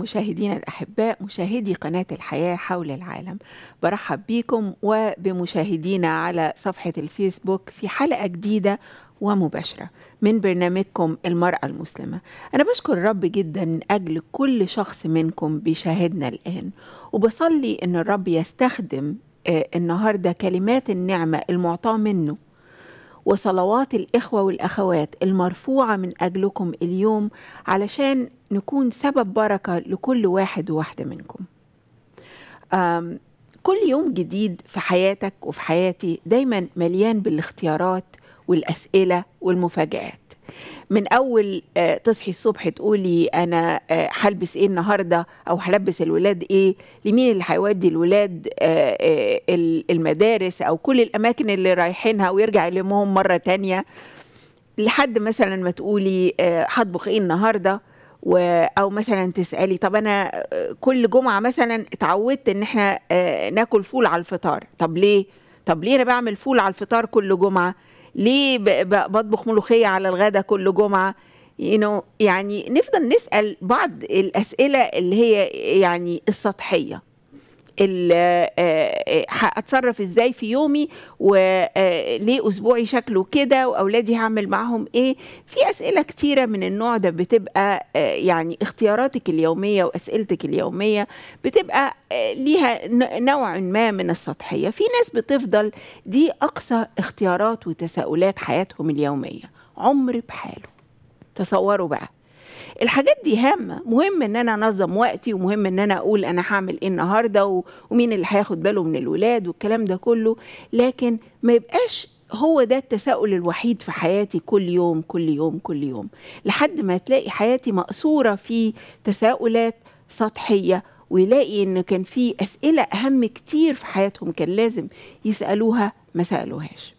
مشاهدينا الأحباء مشاهدي قناة الحياة حول العالم برحب بكم وبمشاهدينا على صفحة الفيسبوك في حلقة جديدة ومباشرة من برنامجكم المرأة المسلمة أنا بشكر الرب جدا من أجل كل شخص منكم بيشاهدنا الآن وبصلي أن الرب يستخدم آه، النهاردة كلمات النعمة المعطاة منه وصلوات الإخوة والأخوات المرفوعة من أجلكم اليوم علشان نكون سبب بركة لكل واحد وواحدة منكم كل يوم جديد في حياتك وفي حياتي دايما مليان بالاختيارات والأسئلة والمفاجآت من اول آه، تصحي الصبح تقولي انا آه، هلبس ايه النهارده او هلبس الولاد ايه لمين اللي هيودي الولاد آه، المدارس او كل الاماكن اللي رايحينها ويرجع يلمهم مره تانية لحد مثلا ما تقولي هطبخ ايه النهارده و او مثلا تسالي طب انا كل جمعه مثلا اتعودت ان احنا آه، ناكل فول على الفطار طب ليه طب ليه انا بعمل فول على الفطار كل جمعه ليه بطبخ ملوخيه على الغدا كل جمعه يعني نفضل نسال بعض الاسئله اللي هي يعني السطحيه هتصرف آه، آه، ازاي في يومي وليه آه، اسبوعي شكله كده واولادي هعمل معاهم ايه في اسئله كتيره من النوع ده بتبقى يعني اختياراتك اليوميه واسئلتك اليوميه بتبقى ليها نوع ما من السطحيه في ناس بتفضل دي اقصى اختيارات وتساؤلات حياتهم اليوميه عمر بحاله تصوروا بقى الحاجات دي هامه مهم ان انا انظم وقتي ومهم ان انا اقول انا هعمل ايه النهارده ومين اللي هياخد باله من الولاد والكلام ده كله لكن ما يبقاش هو ده التساؤل الوحيد في حياتي كل يوم كل يوم كل يوم لحد ما تلاقي حياتي مقصوره في تساؤلات سطحيه ويلاقي ان كان في اسئله اهم كتير في حياتهم كان لازم يسالوها ما سالوهاش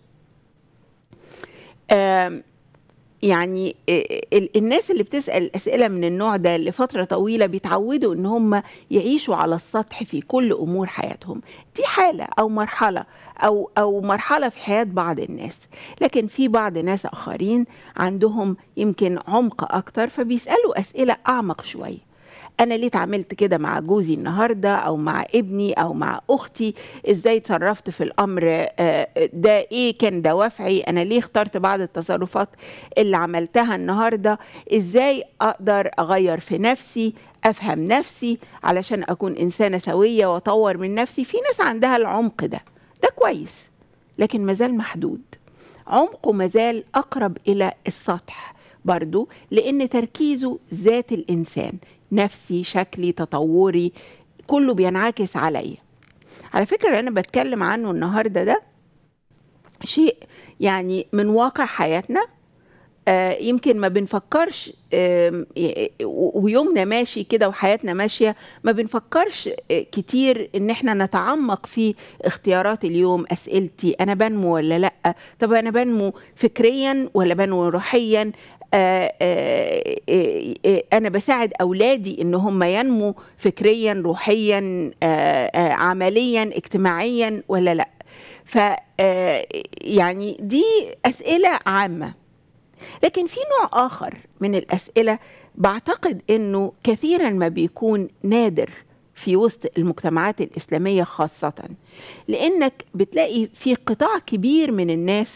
يعني آه، الناس اللي بتسال اسئله من النوع ده لفتره طويله بيتعودوا ان هم يعيشوا على السطح في كل امور حياتهم دي حاله او مرحله او او مرحله في حياه بعض الناس لكن في بعض ناس اخرين عندهم يمكن عمق اكتر فبيسالوا اسئله اعمق شويه انا ليه اتعاملت كده مع جوزي النهارده او مع ابني او مع اختي ازاي تصرفت في الامر آه، ده ايه كان دوافعي انا ليه اخترت بعض التصرفات اللي عملتها النهارده ازاي اقدر اغير في نفسي افهم نفسي علشان اكون انسانه سويه واطور من نفسي في ناس عندها العمق ده ده كويس لكن مازال محدود عمقه مازال اقرب الى السطح برضو لان تركيزه ذات الانسان نفسي شكلي تطوري كله بينعكس عليا على فكرة أنا بتكلم عنه النهاردة ده شيء يعني من واقع حياتنا آه يمكن ما بنفكرش آه ويومنا ماشي كده وحياتنا ماشية ما بنفكرش آه كتير ان احنا نتعمق في اختيارات اليوم اسئلتي انا بنمو ولا لا طب انا بنمو فكريا ولا بنمو روحيا آه، آه، آه، انا بساعد اولادي ان هم ينموا فكريا روحيا عمليا اجتماعيا ولا لا ف يعني دي اسئله عامه لكن في نوع اخر من الاسئله بعتقد انه كثيرا ما بيكون نادر في وسط المجتمعات الاسلاميه خاصه لانك بتلاقي في قطاع كبير من الناس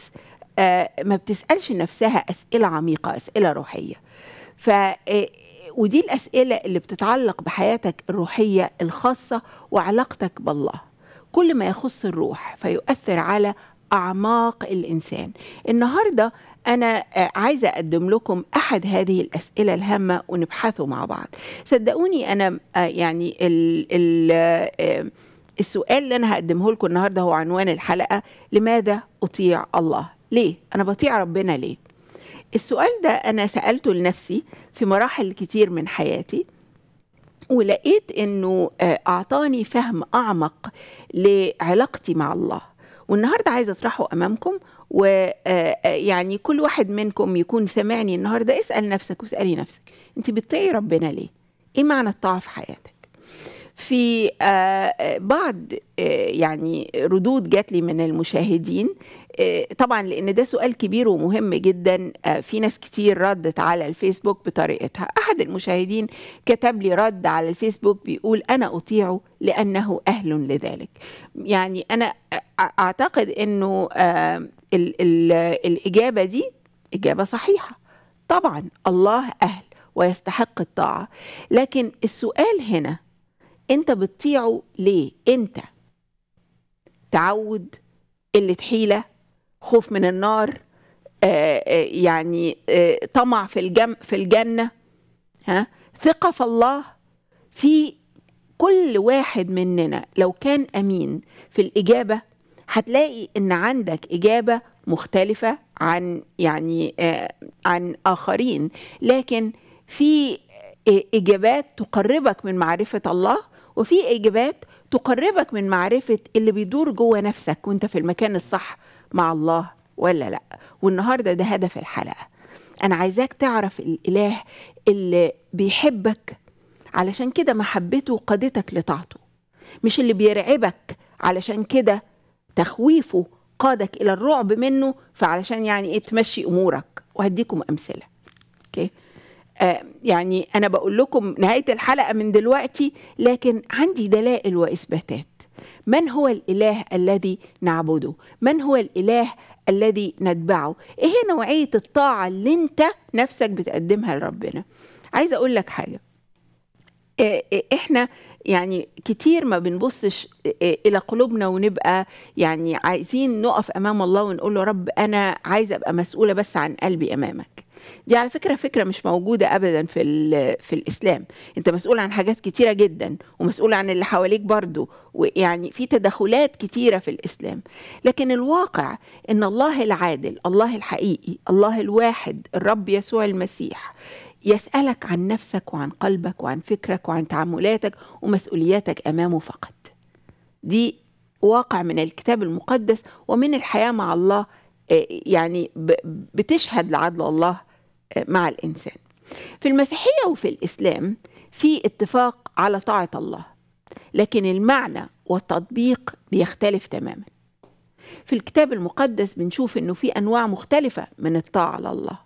آه، ما بتسالش نفسها اسئله عميقه اسئله روحيه ف آه، ودي الاسئله اللي بتتعلق بحياتك الروحيه الخاصه وعلاقتك بالله كل ما يخص الروح فيؤثر على اعماق الانسان النهارده انا آه، عايزه اقدم لكم احد هذه الاسئله الهامه ونبحثه مع بعض صدقوني انا يعني الـ الـ السؤال اللي انا هقدمه لكم النهارده هو عنوان الحلقه لماذا اطيع الله ليه انا بطيع ربنا ليه السؤال ده انا سالته لنفسي في مراحل كتير من حياتي ولقيت انه آه، اعطاني فهم اعمق لعلاقتي مع الله والنهارده عايزه اطرحه امامكم ويعني آه، آه، كل واحد منكم يكون سامعني النهارده اسال نفسك واسالي نفسك انت بتطيعي ربنا ليه ايه معنى الطاعه في حياتك في آه، آه، بعض آه، يعني ردود جات لي من المشاهدين طبعا لان ده سؤال كبير ومهم جدا في ناس كتير ردت على الفيسبوك بطريقتها احد المشاهدين كتب لي رد على الفيسبوك بيقول انا اطيعه لانه اهل لذلك يعني انا اعتقد انه الـ الـ الاجابه دي اجابه صحيحه طبعا الله اهل ويستحق الطاعه لكن السؤال هنا انت بتطيعه ليه انت تعود قله حيله خوف من النار آآ آه، آآ آه، يعني آآ آه، طمع في الجم في الجنه ها ثقه في الله في كل واحد مننا لو كان امين في الاجابه هتلاقي ان عندك اجابه مختلفه عن يعني عن اخرين لكن في اجابات تقربك من معرفه الله وفي إجابات تقربك من معرفة اللي بيدور جوه نفسك وانت في المكان الصح مع الله ولا لأ والنهاردة ده هدف الحلقة أنا عايزاك تعرف الإله اللي بيحبك علشان كده محبته قادتك لطاعته مش اللي بيرعبك علشان كده تخويفه قادك إلى الرعب منه فعلشان يعني إيه تمشي أمورك وهديكم أمثلة أوكي okay. آه، يعني انا بقول لكم نهايه الحلقه من دلوقتي لكن عندي دلائل واثباتات من هو الاله الذي نعبده من هو الاله الذي نتبعه ايه هي نوعيه الطاعه اللي انت نفسك بتقدمها لربنا عايزه اقول لك حاجه آه، آه، احنا يعني كتير ما بنبصش الى قلوبنا ونبقى يعني عايزين نقف امام الله ونقول له رب انا عايزه ابقى مسؤوله بس عن قلبي امامك دي على فكره فكره مش موجوده ابدا في في الاسلام انت مسؤول عن حاجات كتيره جدا ومسؤول عن اللي حواليك برضو ويعني في تدخلات كتيره في الاسلام لكن الواقع ان الله العادل الله الحقيقي الله الواحد الرب يسوع المسيح يسالك عن نفسك وعن قلبك وعن فكرك وعن تعاملاتك ومسؤولياتك امامه فقط دي واقع من الكتاب المقدس ومن الحياه مع الله آه، يعني بتشهد لعدل الله مع الانسان في المسيحيه وفي الاسلام في اتفاق على طاعه الله لكن المعنى والتطبيق بيختلف تماما في الكتاب المقدس بنشوف انه في انواع مختلفه من الطاعه لله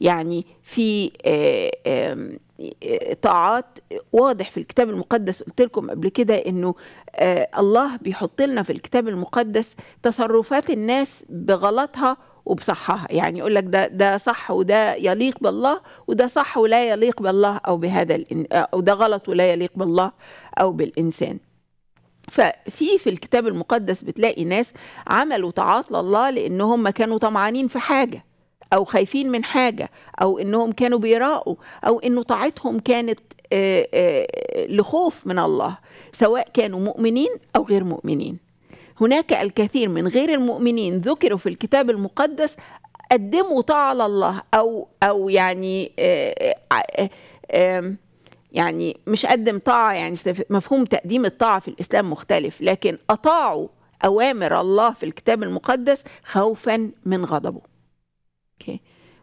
يعني في آه، آه، طاعات واضح في الكتاب المقدس قلت لكم قبل كده انه آه، الله بيحط لنا في الكتاب المقدس تصرفات الناس بغلطها وبصحها يعني يقول لك ده ده صح وده يليق بالله وده صح ولا يليق بالله او بهذا او ده غلط ولا يليق بالله او بالانسان ففي في الكتاب المقدس بتلاقي ناس عملوا طاعات لله لان هم كانوا طمعانين في حاجه او خايفين من حاجه او انهم كانوا بيراقوا او انه طاعتهم كانت لخوف من الله سواء كانوا مؤمنين او غير مؤمنين هناك الكثير من غير المؤمنين ذكروا في الكتاب المقدس قدموا طاعة على الله أو أو يعني آه، آه، آه، يعني مش قدم طاعة يعني مفهوم تقديم الطاعة في الإسلام مختلف لكن أطاعوا أوامر الله في الكتاب المقدس خوفا من غضبه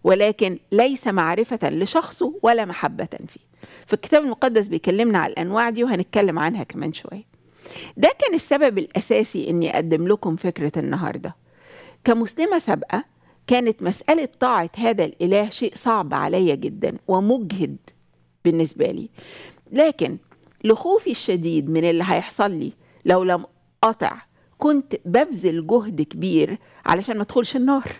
ولكن ليس معرفة لشخصه ولا محبة فيه فالكتاب المقدس بيكلمنا على الأنواع دي وهنتكلم عنها كمان شوية ده كان السبب الأساسي إني أقدم لكم فكرة النهاردة كمسلمة سابقة كانت مسألة طاعة هذا الإله شيء صعب عليا جدا ومجهد بالنسبة لي لكن لخوفي الشديد من اللي هيحصل لي لو لم أطع كنت ببذل جهد كبير علشان ما ادخلش النار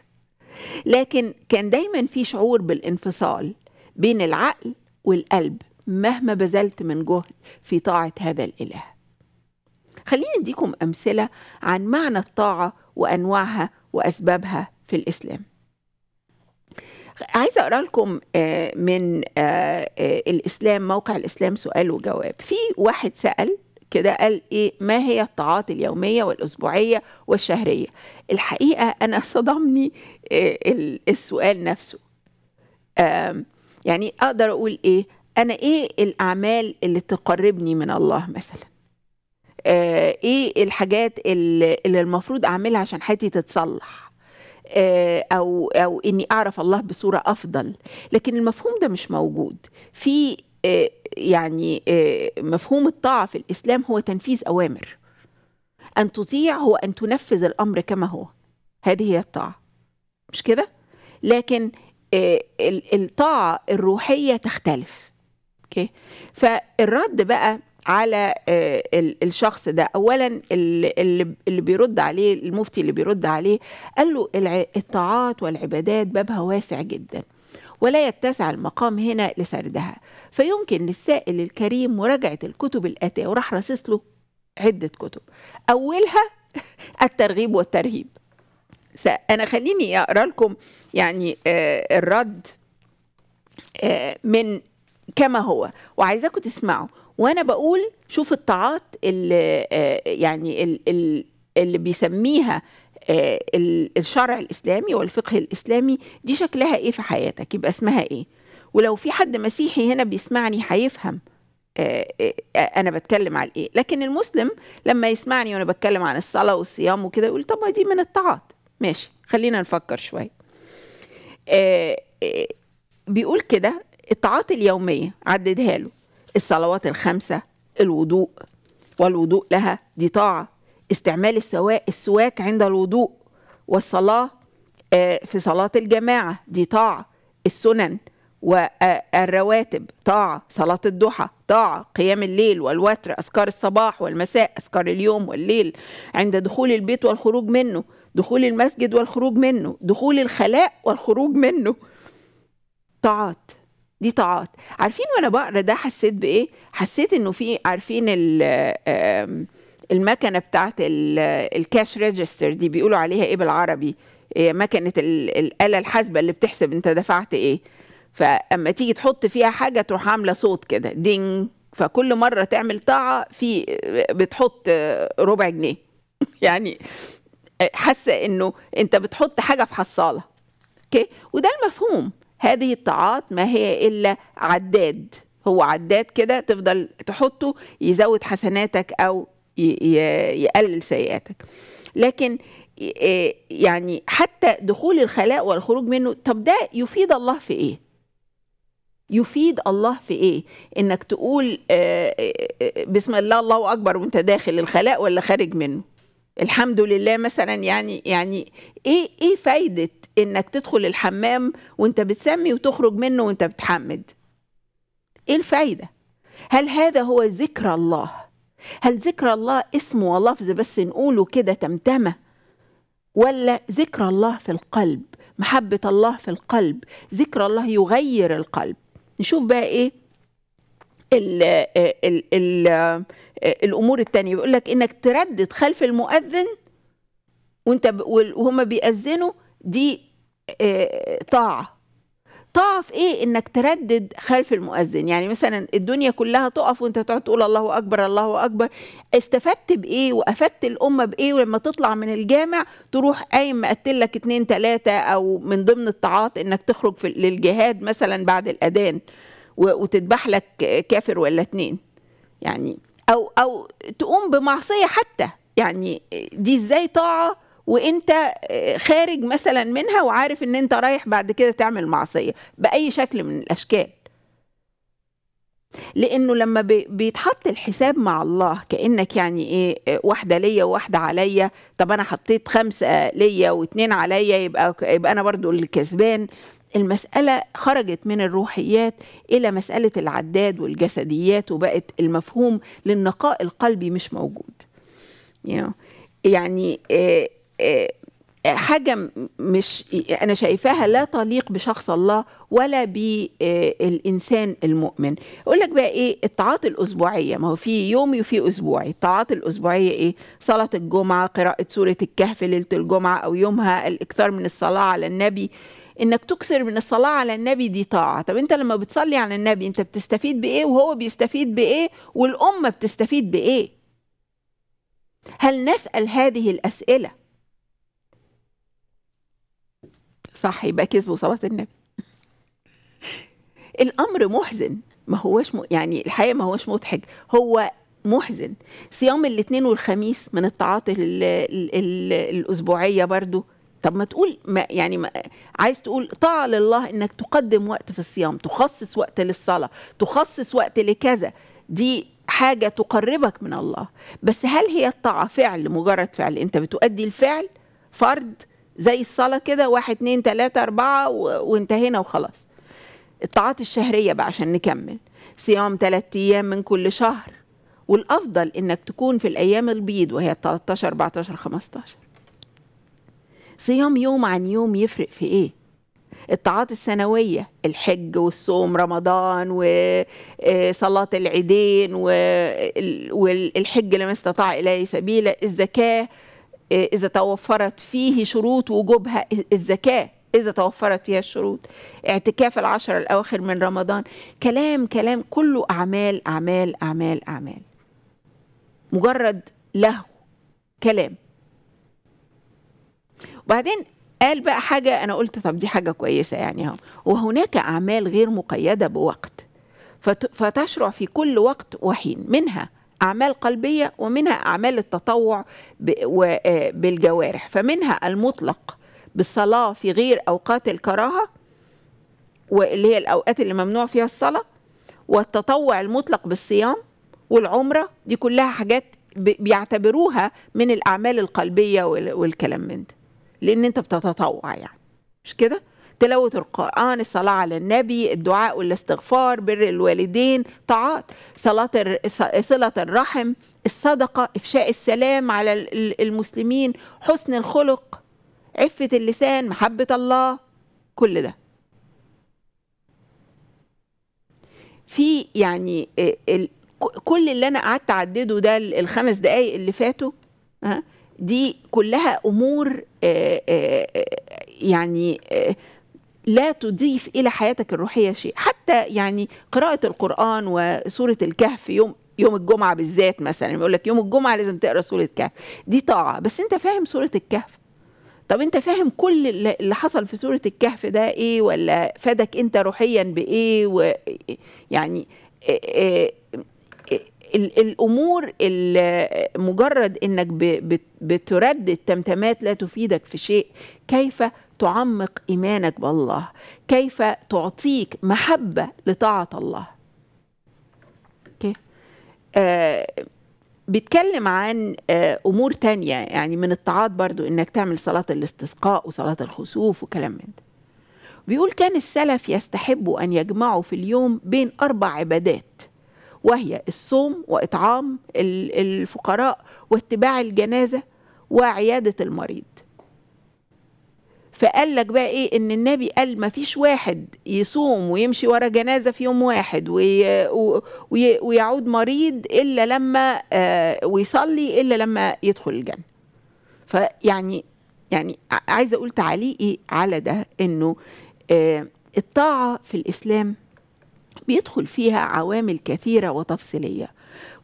لكن كان دايما في شعور بالانفصال بين العقل والقلب مهما بذلت من جهد في طاعة هذا الإله خليني اديكم امثله عن معنى الطاعه وانواعها واسبابها في الاسلام عايزه اقرا لكم آه، من آه، آه، الاسلام موقع الاسلام سؤال وجواب في واحد سال كده قال ايه ما هي الطاعات اليوميه والاسبوعيه والشهريه الحقيقه انا صدمني السؤال نفسه يعني اقدر اقول ايه انا ايه الاعمال اللي تقربني من الله مثلا آه ايه الحاجات اللي, المفروض اعملها عشان حياتي تتصلح آه، او او اني اعرف الله بصوره افضل لكن المفهوم ده مش موجود في آه، يعني آه، مفهوم الطاعه في الاسلام هو تنفيذ اوامر ان تطيع هو ان تنفذ الامر كما هو هذه هي الطاعه مش كده لكن الطاعه الروحيه تختلف اوكي فالرد بقى على آه، الشخص ده اولا اللي بيرد عليه المفتي اللي بيرد عليه قال له الطاعات والعبادات بابها واسع جدا ولا يتسع المقام هنا لسردها فيمكن للسائل الكريم مراجعة الكتب الآتية وراح رصص له عدة كتب أولها الترغيب والترهيب فأنا خليني أقرأ لكم يعني آه، الرد آه، من كما هو وعايزاكم تسمعوا وانا بقول شوف الطاعات اللي آه، يعني اللي بيسميها آه، الشرع الاسلامي والفقه الاسلامي دي شكلها ايه في حياتك يبقى اسمها ايه ولو في حد مسيحي هنا بيسمعني هيفهم آه، انا بتكلم على ايه لكن المسلم لما يسمعني وانا بتكلم عن الصلاه والصيام وكده يقول طب ما دي من الطاعات ماشي خلينا نفكر شويه بيقول كده الطاعات اليوميه عددها له الصلوات الخمسة الوضوء والوضوء لها دي طاعة استعمال السواك السواك عند الوضوء والصلاة آه، في صلاة الجماعة دي طاعة السنن والرواتب آه، طاعة صلاة الضحى طاعة قيام الليل والوتر أذكار الصباح والمساء أذكار اليوم والليل عند دخول البيت والخروج منه دخول المسجد والخروج منه دخول الخلاء والخروج منه طاعات دي طاعات عارفين وانا بقرا ده حسيت بايه حسيت انه في عارفين المكنه بتاعت الكاش ريجستر دي بيقولوا عليها ايه بالعربي آه، مكنه الاله الحاسبه اللي بتحسب انت دفعت ايه فاما تيجي تحط فيها حاجه تروح عامله صوت كده دينج فكل مره تعمل طاعه في بتحط ربع جنيه يعني آه، حاسه انه انت بتحط حاجه في حصاله اوكي وده المفهوم هذه الطاعات ما هي إلا عداد هو عداد كده تفضل تحطه يزود حسناتك أو يقلل سيئاتك لكن آه، يعني حتى دخول الخلاء والخروج منه طب ده يفيد الله في ايه يفيد الله في ايه انك تقول آه، آه، بسم الله الله اكبر وانت داخل الخلاء ولا خارج منه الحمد لله مثلا يعني يعني ايه ايه فايده انك تدخل الحمام وانت بتسمي وتخرج منه وانت بتحمد ايه الفايده هل هذا هو ذكر الله هل ذكر الله اسم ولفظ بس نقوله كده تمتمه ولا ذكر الله في القلب محبه الله في القلب ذكر الله يغير القلب نشوف بقى ايه ال ال ال الامور التانية بيقول لك انك تردد خلف المؤذن وانت وهم بيأذنوا دي آه، طاعه طاعه في ايه انك تردد خلف المؤذن يعني مثلا الدنيا كلها تقف وانت تقعد تقول الله اكبر الله اكبر استفدت بايه وافدت الامه بايه ولما تطلع من الجامع تروح قايم مقتل لك اتنين تلاته او من ضمن الطاعات انك تخرج في للجهاد مثلا بعد الاذان وتذبح لك كافر ولا اتنين يعني او او تقوم بمعصيه حتى يعني دي ازاي طاعه وانت آه، خارج مثلا منها وعارف ان انت رايح بعد كده تعمل معصيه باي شكل من الاشكال لانه لما بيتحط الحساب مع الله كانك يعني ايه آه، واحده ليا وواحده عليا طب انا حطيت خمسه ليا واتنين عليا يبقى يبقى انا برضو الكسبان المسألة خرجت من الروحيات إلى مسألة العداد والجسديات وبقت المفهوم للنقاء القلبي مش موجود يعني آه، حاجة مش أنا شايفاها لا تليق بشخص الله ولا بالإنسان آه، المؤمن أقول لك بقى إيه الطاعات الأسبوعية ما هو في يومي وفي أسبوعي الطاعات الأسبوعية إيه صلاة الجمعة قراءة سورة الكهف ليلة الجمعة أو يومها الإكثار من الصلاة على النبي انك تكثر من الصلاه على النبي دي طاعه طب انت لما بتصلي على النبي انت بتستفيد بايه وهو بيستفيد بايه والامه بتستفيد بايه هل نسال هذه الاسئله صح يبقى كذبوا صلاة النبي الأمر محزن ما هوش م... يعني الحقيقة ما هوش مضحك هو محزن صيام الاثنين والخميس من التعاطي ال... ال... ال... الأسبوعية برضو طب ما تقول ما يعني ما عايز تقول طاعة لله إنك تقدم وقت في الصيام تخصص وقت للصلاة تخصص وقت لكذا دي حاجة تقربك من الله بس هل هي الطاعة فعل مجرد فعل أنت بتؤدي الفعل فرض زي الصلاة كده واحد اتنين تلاتة أربعة وانتهينا وخلاص الطاعات الشهرية بقى عشان نكمل صيام ثلاث أيام من كل شهر والأفضل إنك تكون في الأيام البيض وهي 13 14 15 صيام يوم عن يوم يفرق في إيه؟ الطاعات السنوية الحج والصوم رمضان وصلاة آه، العيدين والحج لمن استطاع إليه سبيلا الزكاة إيه، إذا توفرت فيه شروط وجوبها الزكاة إذا توفرت فيها الشروط اعتكاف العشر الأواخر من رمضان كلام كلام كله أعمال أعمال أعمال أعمال مجرد له كلام وبعدين قال بقى حاجة أنا قلت طب دي حاجة كويسة يعني اهو وهناك أعمال غير مقيدة بوقت فتشرع في كل وقت وحين منها أعمال قلبية ومنها أعمال التطوع آه، بالجوارح فمنها المطلق بالصلاة في غير أوقات الكراهة واللي هي الأوقات اللي ممنوع فيها الصلاة والتطوع المطلق بالصيام والعمرة دي كلها حاجات بيعتبروها من الأعمال القلبية والكلام من ده لأن أنت بتتطوع يعني مش كده؟ تلاوة القرآن الصلاة على النبي الدعاء والاستغفار بر الوالدين طاعات صلاة صلة الرحم الصدقة إفشاء السلام على المسلمين حسن الخلق عفة اللسان محبة الله كل ده في يعني كل اللي انا قعدت اعدده ده الخمس دقايق اللي فاتوا دي كلها امور يعني لا تضيف الى حياتك الروحيه شيء حتى يعني قراءه القران وسوره الكهف يوم يوم الجمعه بالذات مثلا يقول لك يوم الجمعه لازم تقرا سوره الكهف دي طاعه بس انت فاهم سوره الكهف طب انت فاهم كل اللي حصل في سوره الكهف ده ايه ولا فادك انت روحيا بايه ويعني الامور مجرد انك بتردد تمتمات لا تفيدك في شيء كيف تعمق إيمانك بالله كيف تعطيك محبة لطاعة الله اوكي آه بيتكلم عن آه، امور تانية يعني من الطاعات برضو انك تعمل صلاة الاستسقاء وصلاة الخسوف وكلام من ده بيقول كان السلف يستحب ان يجمعوا في اليوم بين اربع عبادات وهي الصوم واطعام الفقراء واتباع الجنازة وعيادة المريض فقال لك بقى ايه ان النبي قال ما فيش واحد يصوم ويمشي ورا جنازه في يوم واحد وي وي ويعود مريض الا لما آه، ويصلي الا لما يدخل الجنه فيعني يعني عايزه اقول تعليقي على ده انه آه، الطاعه في الاسلام بيدخل فيها عوامل كثيره وتفصيليه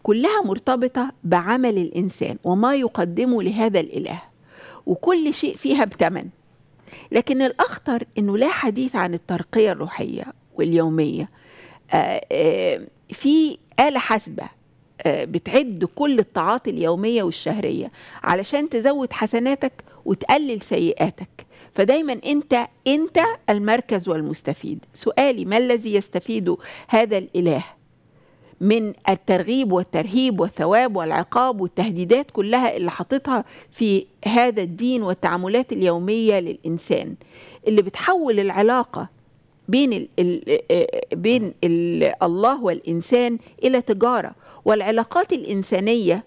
كلها مرتبطه بعمل الانسان وما يقدمه لهذا الاله وكل شيء فيها بتمن لكن الأخطر أنه لا حديث عن الترقية الروحية واليومية آه، آه، في آلة حاسبة آه، بتعد كل التعاطي اليومية والشهرية علشان تزود حسناتك وتقلل سيئاتك فدايما انت انت المركز والمستفيد سؤالي ما الذي يستفيد هذا الاله من الترغيب والترهيب والثواب والعقاب والتهديدات كلها اللي حاططها في هذا الدين والتعاملات اليوميه للانسان اللي بتحول العلاقه بين الـ الـ آه، آه، بين الـ الله والانسان الى تجاره والعلاقات الانسانيه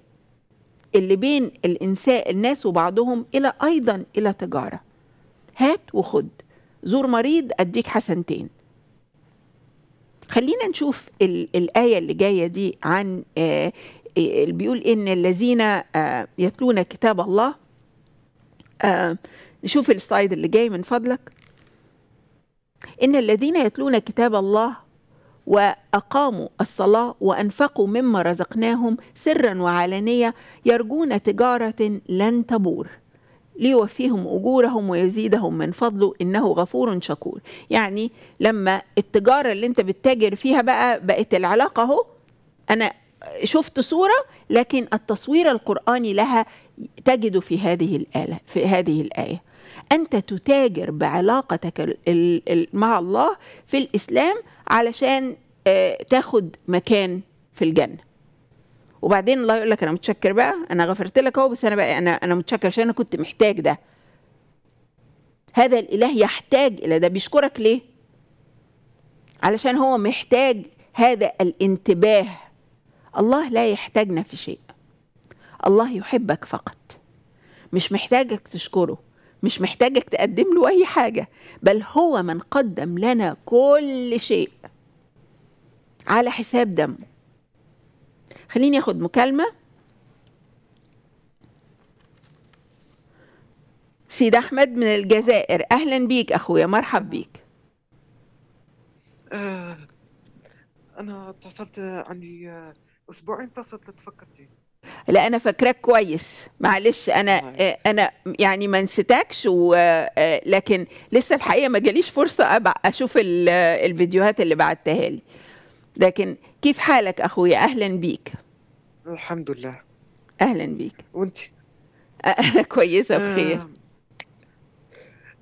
اللي بين الانسان الناس وبعضهم الى ايضا الى تجاره هات وخد زور مريض اديك حسنتين خلينا نشوف الآية اللي جاية دي عن آه، آه، اللي بيقول إن الذين آه، يتلون كتاب الله نشوف السلايد اللي جاي من فضلك إن الذين يتلون كتاب الله وأقاموا الصلاة وأنفقوا مما رزقناهم سرا وعلانية يرجون تجارة لن تبور ليوفيهم أجورهم ويزيدهم من فضله إنه غفور شكور يعني لما التجارة اللي أنت بتتاجر فيها بقى بقت العلاقة أهو أنا شفت صورة لكن التصوير القرآني لها تجد في هذه الآلة في هذه الآية أنت تتاجر بعلاقتك مع الله في الإسلام علشان آه، تاخد مكان في الجنة وبعدين الله يقول لك انا متشكر بقى انا غفرت لك اهو بس انا بقى انا انا متشكر عشان انا كنت محتاج ده هذا الاله يحتاج الى ده بيشكرك ليه علشان هو محتاج هذا الانتباه الله لا يحتاجنا في شيء الله يحبك فقط مش محتاجك تشكره مش محتاجك تقدم له اي حاجه بل هو من قدم لنا كل شيء على حساب دمه خليني اخد مكالمه سيد احمد من الجزائر اهلا بيك اخويا مرحب بيك آه انا اتصلت عندي آه، اسبوعين اتصلت لتفكرتي لا انا فاكراك كويس معلش انا طيب. آه انا يعني ما نسيتكش آه، لكن لسه الحقيقه ما جاليش فرصه اشوف آه، الفيديوهات اللي بعتها لي لكن كيف حالك أخويا أهلا بيك الحمد لله أهلا بيك وأنت أنا كويسة بخير آه.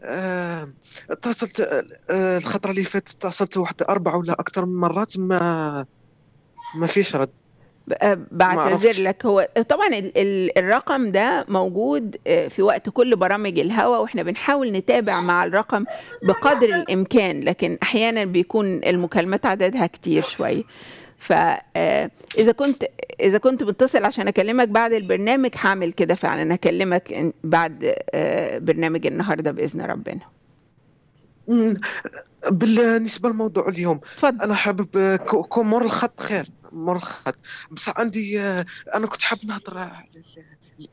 آه، اتصلت آه، الخطره اللي فاتت اتصلت واحد اربع ولا اكثر من مرات ما ما فيش رد آه، بعتذر لك هو طبعا الرقم ده موجود آه، في وقت كل برامج الهوا واحنا بنحاول نتابع مع الرقم بقدر الامكان لكن احيانا بيكون المكالمات عددها كتير شويه آه، فاذا كنت اذا كنت متصل عشان اكلمك بعد البرنامج هعمل كده فعلا اكلمك بعد برنامج النهارده باذن ربنا بالنسبه لموضوع اليوم تفضل. انا حابب كون مر الخط خير مرخط بصح عندي آه، انا كنت حاب نهضر على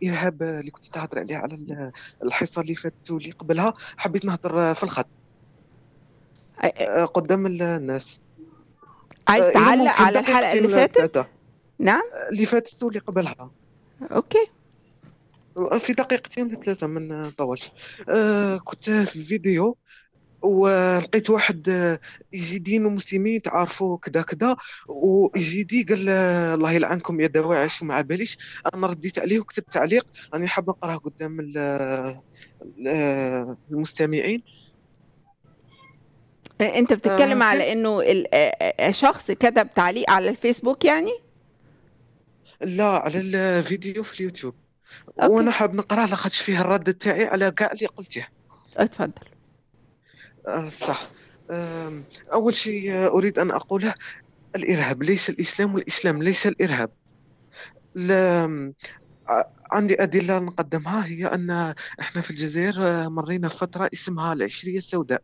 الارهاب اللي كنت تهضر عليه على الحصه اللي فاتت واللي قبلها حبيت نهضر آه، في الخط آه، قدام الناس عايز تعلق على الحلقه اللي فاتت نعم اللي فاتت واللي قبلها اوكي في دقيقتين ثلاثة من طولش كنت في فيديو ولقيت واحد آه، يزيدين ومسلمين تعرفوا كذا كذا ويزيدي قال آه، الله يلعنكم يا دواعش وما باليش انا رديت عليه وكتبت تعليق راني حاب نقراه قدام آه، المستمعين إيه، انت بتتكلم آه على انه شخص كتب تعليق على الفيسبوك يعني لا على الفيديو في اليوتيوب أوكي. وانا حاب نقراه لاخاطش فيه الرد تاعي على كاع اللي قلته اتفضل آه، صح أول شيء آه، أريد أن أقوله الإرهاب ليس الإسلام والإسلام ليس الإرهاب لا آه، عندي أدلة نقدمها هي أن إحنا في الجزائر مرينا فترة اسمها العشرية السوداء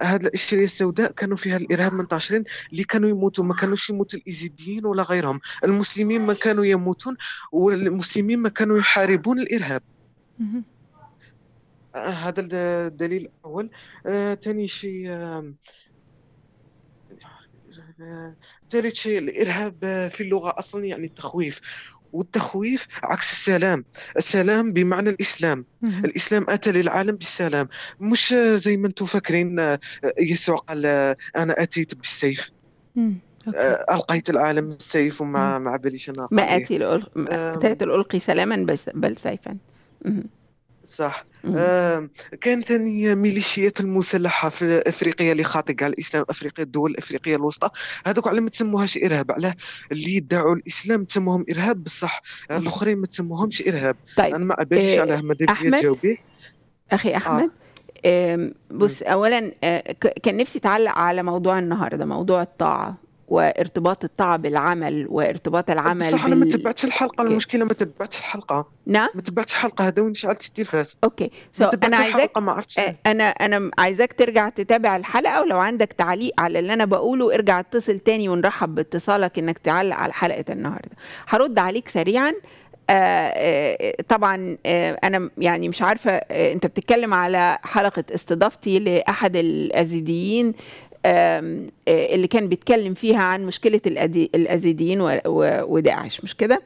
هذه العشرية السوداء كانوا فيها الإرهاب منتشرين اللي كانوا يموتوا ما كانوش يموت الإيزيديين ولا غيرهم المسلمين ما كانوا يموتون والمسلمين ما كانوا يحاربون الإرهاب هذا الدليل الاول ثاني آه، شيء ثالث آه، شيء الارهاب آه، في اللغه اصلا يعني التخويف والتخويف عكس السلام السلام بمعنى الإسلام الإسلام أتى للعالم بالسلام مش زي ما أنتم فاكرين يسوع قال أنا أتيت بالسيف ألقيت العالم بالسيف وما ما باليش أنا ما أتي الأل... آتيت الألقي سلاما بل سيفا صح آه كان ثاني ميليشيات المسلحه في افريقيا اللي خاطقه على الاسلام افريقيا الدول الافريقيه الوسطى هذوك على ما تسموهاش ارهاب علاه اللي يدعوا الاسلام تسموهم ارهاب بصح آه، الاخرين ما تسموهمش ارهاب طيب. انا ما ابيش إيه على ماذا تجاوبي اخي احمد آه. بص اولا آه، كان نفسي تعلق على موضوع النهارده موضوع الطاعه وارتباط الطاعة بالعمل وارتباط العمل صح بال... انا ما تبعتش الحلقه okay. المشكله ما تبعتش الحلقه نعم ما تبعتش الحلقه هذا وين شعلت التلفاز اوكي so انا عايزك ما انا انا عايزاك ترجع تتابع الحلقه ولو عندك تعليق على اللي انا بقوله ارجع اتصل تاني ونرحب باتصالك انك تعلق على حلقه النهارده هرد عليك سريعا طبعا انا يعني مش عارفه انت بتتكلم على حلقه استضافتي لاحد الازيديين آه، اللي كان بيتكلم فيها عن مشكله الازيديين وداعش مش كده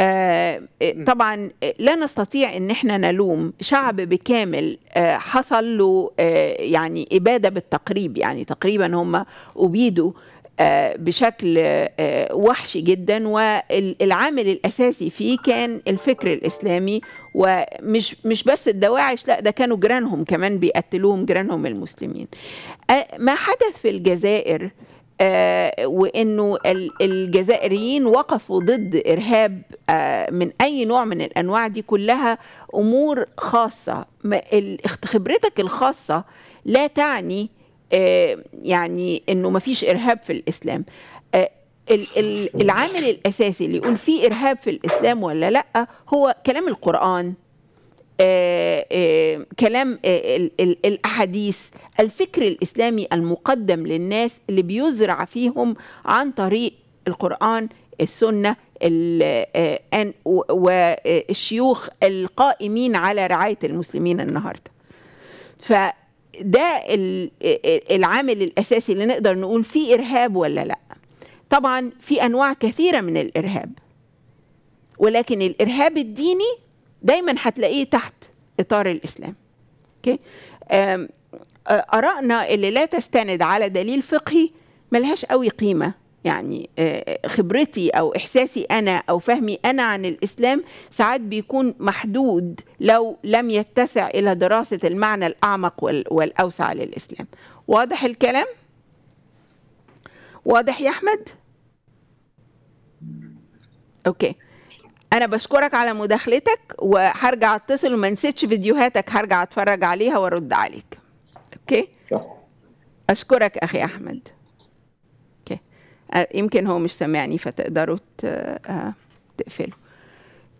آه، آه، طبعا لا نستطيع ان احنا نلوم شعب بكامل حصل له يعني اباده بالتقريب يعني تقريبا هم ابيدوا آه، بشكل آه، وحشي جدا والعامل الاساسي فيه كان الفكر الاسلامي ومش مش بس الدواعش لا ده كانوا جيرانهم كمان بيقتلوهم جيرانهم المسلمين آه، ما حدث في الجزائر وانه الجزائريين وقفوا ضد ارهاب من اي نوع من الانواع دي كلها امور خاصه خبرتك الخاصه لا تعني آه، يعني انه ما فيش ارهاب في الاسلام آه، العامل الاساسي اللي يقول في ارهاب في الاسلام ولا لا هو كلام القران آه، كلام الاحاديث الفكر الاسلامي المقدم للناس اللي بيزرع فيهم عن طريق القران السنه والشيوخ القائمين على رعايه المسلمين النهارده ف ده العامل الاساسي اللي نقدر نقول في ارهاب ولا لا طبعا في انواع كثيره من الارهاب ولكن الارهاب الديني دايما هتلاقيه تحت اطار الاسلام اوكي ارائنا اللي لا تستند على دليل فقهي ملهاش قوي قيمه يعني آه، خبرتي او احساسي انا او فهمي انا عن الاسلام ساعات بيكون محدود لو لم يتسع الى دراسه المعنى الاعمق والاوسع للاسلام واضح الكلام واضح يا احمد اوكي انا بشكرك على مداخلتك وهرجع اتصل وما نسيتش فيديوهاتك هرجع اتفرج عليها وارد عليك اوكي صح اشكرك اخي احمد آه، يمكن هو مش سامعني فتقدروا آه، تقفلوا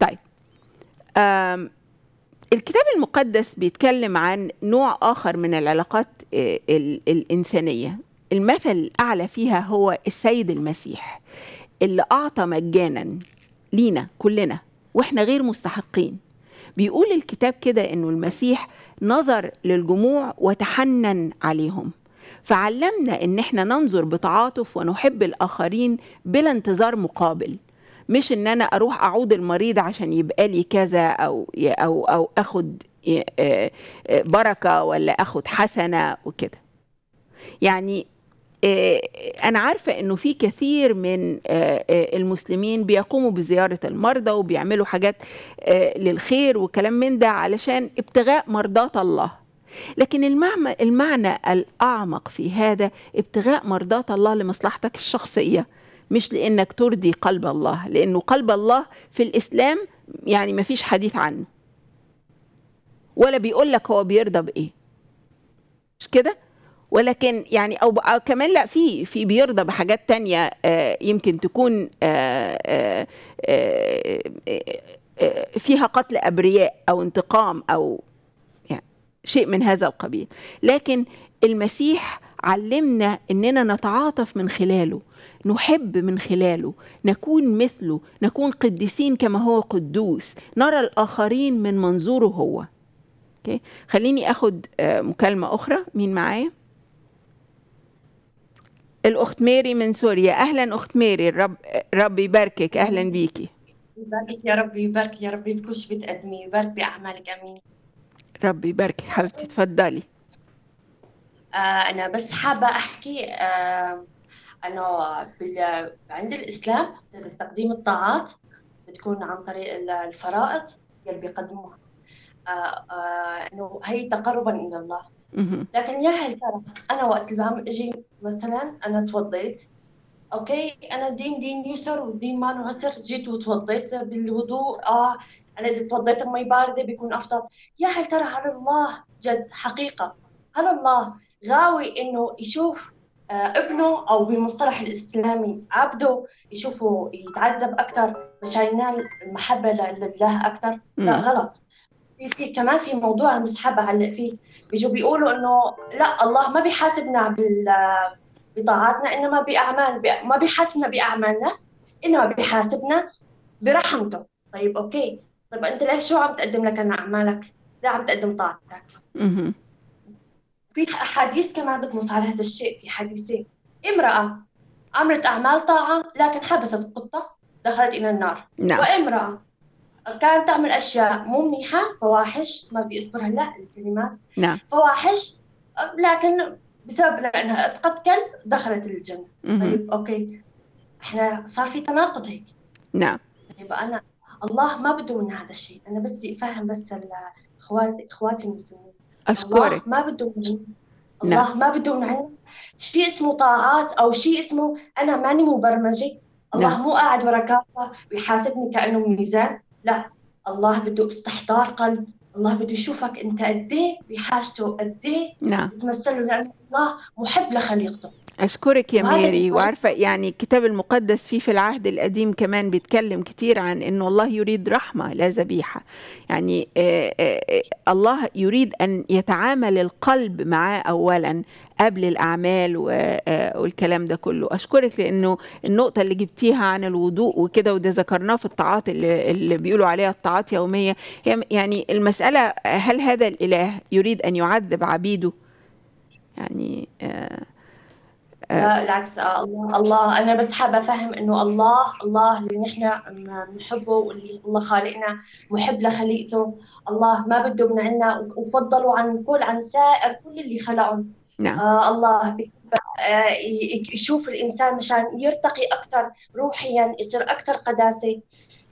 طيب الكتاب المقدس بيتكلم عن نوع آخر من العلاقات آه، الإنسانية المثل الأعلى فيها هو السيد المسيح اللي أعطى مجانا لينا كلنا وإحنا غير مستحقين بيقول الكتاب كده إنه المسيح نظر للجموع وتحنن عليهم فعلمنا ان احنا ننظر بتعاطف ونحب الاخرين بلا انتظار مقابل مش ان انا اروح اعود المريض عشان يبقى لي كذا او او او اخد آه، آه، بركه ولا اخد حسنه وكده يعني آه، أنا عارفة إنه في كثير من المسلمين بيقوموا بزيارة المرضى وبيعملوا حاجات للخير وكلام من ده علشان ابتغاء مرضات الله لكن المعنى, المعنى الأعمق في هذا ابتغاء مرضاة الله لمصلحتك الشخصية مش لأنك ترضي قلب الله لأنه قلب الله في الإسلام يعني ما فيش حديث عنه ولا بيقول لك هو بيرضى بإيه مش كده ولكن يعني أو, أو كمان لا في في بيرضى بحاجات تانية آه يمكن تكون آه آه, آه،, آه،, آه، فيها قتل ابرياء او انتقام او شيء من هذا القبيل لكن المسيح علمنا اننا نتعاطف من خلاله نحب من خلاله نكون مثله نكون قديسين كما هو قدوس نرى الاخرين من منظوره هو اوكي خليني اخد آه، مكالمه اخرى مين معايا الاخت ميري من سوريا اهلا اخت ميري الرب ربي يباركك اهلا بيكي يباركك يا ربي يبارك يا ربي بكل شيء بتقدميه يبارك باعمالك امين ربي يبارك حبيبتي تفضلي آه انا بس حابه احكي آه انه بال... عند الاسلام تقديم الطاعات بتكون عن طريق الفرائض اللي بيقدموها آه آه انه هي تقربا الى الله لكن يا هل ترى انا وقت اللي اجي مثلا انا توضيت اوكي انا دين دين يسر والدين ما عسر جيت وتوضيت بالوضوء اه انا اذا توضيت بمي بارده بيكون افضل يا هل ترى على الله جد حقيقه على الله غاوي انه يشوف آه، ابنه او بالمصطلح الاسلامي عبده يشوفه يتعذب اكثر مشان ينال المحبه لله اكثر لا نعم. غلط في في كمان في موضوع المسحبه علق فيه بيجوا بيقولوا انه لا الله ما بيحاسبنا بال بطاعاتنا انما باعمال ما بيحاسبنا باعمالنا انما بيحاسبنا برحمته طيب اوكي طب انت ليش شو عم تقدم لك انا اعمالك لا عم تقدم طاعتك في احاديث كمان بتنص على هذا الشيء في حديثين امراه عملت اعمال طاعه لكن حبست قطه دخلت الى النار نعم. وامراه كانت تعمل اشياء مو منيحه فواحش ما بدي اذكر هلا الكلمات نعم. فواحش لكن بسبب لانها اسقط كلب دخلت الجنه طيب اوكي احنا صار في تناقض هيك نعم طيب انا الله ما بده من هذا الشيء انا بس بدي افهم بس اخواتي اخواتي المسلمين اشكرك نعم. الله ما بده من الله نعم. ما بده من عنا شيء اسمه طاعات او شيء اسمه انا ماني مبرمجه الله نعم. مو قاعد ورا كافه ويحاسبني كانه ميزان لا الله بده استحضار قلب الله بده يشوفك انت قد ايه بحاجته قد ايه نعم. بتمثله لان الله محب لخليقته أشكرك يا ميري وعارفة يعني الكتاب المقدس فيه في العهد القديم كمان بيتكلم كتير عن أن الله يريد رحمة لا ذبيحة يعني آآ آه، آآ آه، الله يريد أن يتعامل القلب معاه أولا قبل الأعمال آه، والكلام ده كله أشكرك لأنه النقطة اللي جبتيها عن الوضوء وكده وده ذكرناه في الطاعات اللي, اللي بيقولوا عليها الطاعات يومية يعني المسألة هل هذا الإله يريد أن يعذب عبيده يعني آه آه، لا العكس آه، الله الله انا بس حابه افهم انه الله الله اللي نحن بنحبه واللي الله خالقنا محب لخليقته الله ما بده من عنا وفضلوا عن كل عن سائر كل اللي خلقهم نعم آه الله آه، يشوف الانسان مشان يرتقي اكثر روحيا يصير اكثر قداسه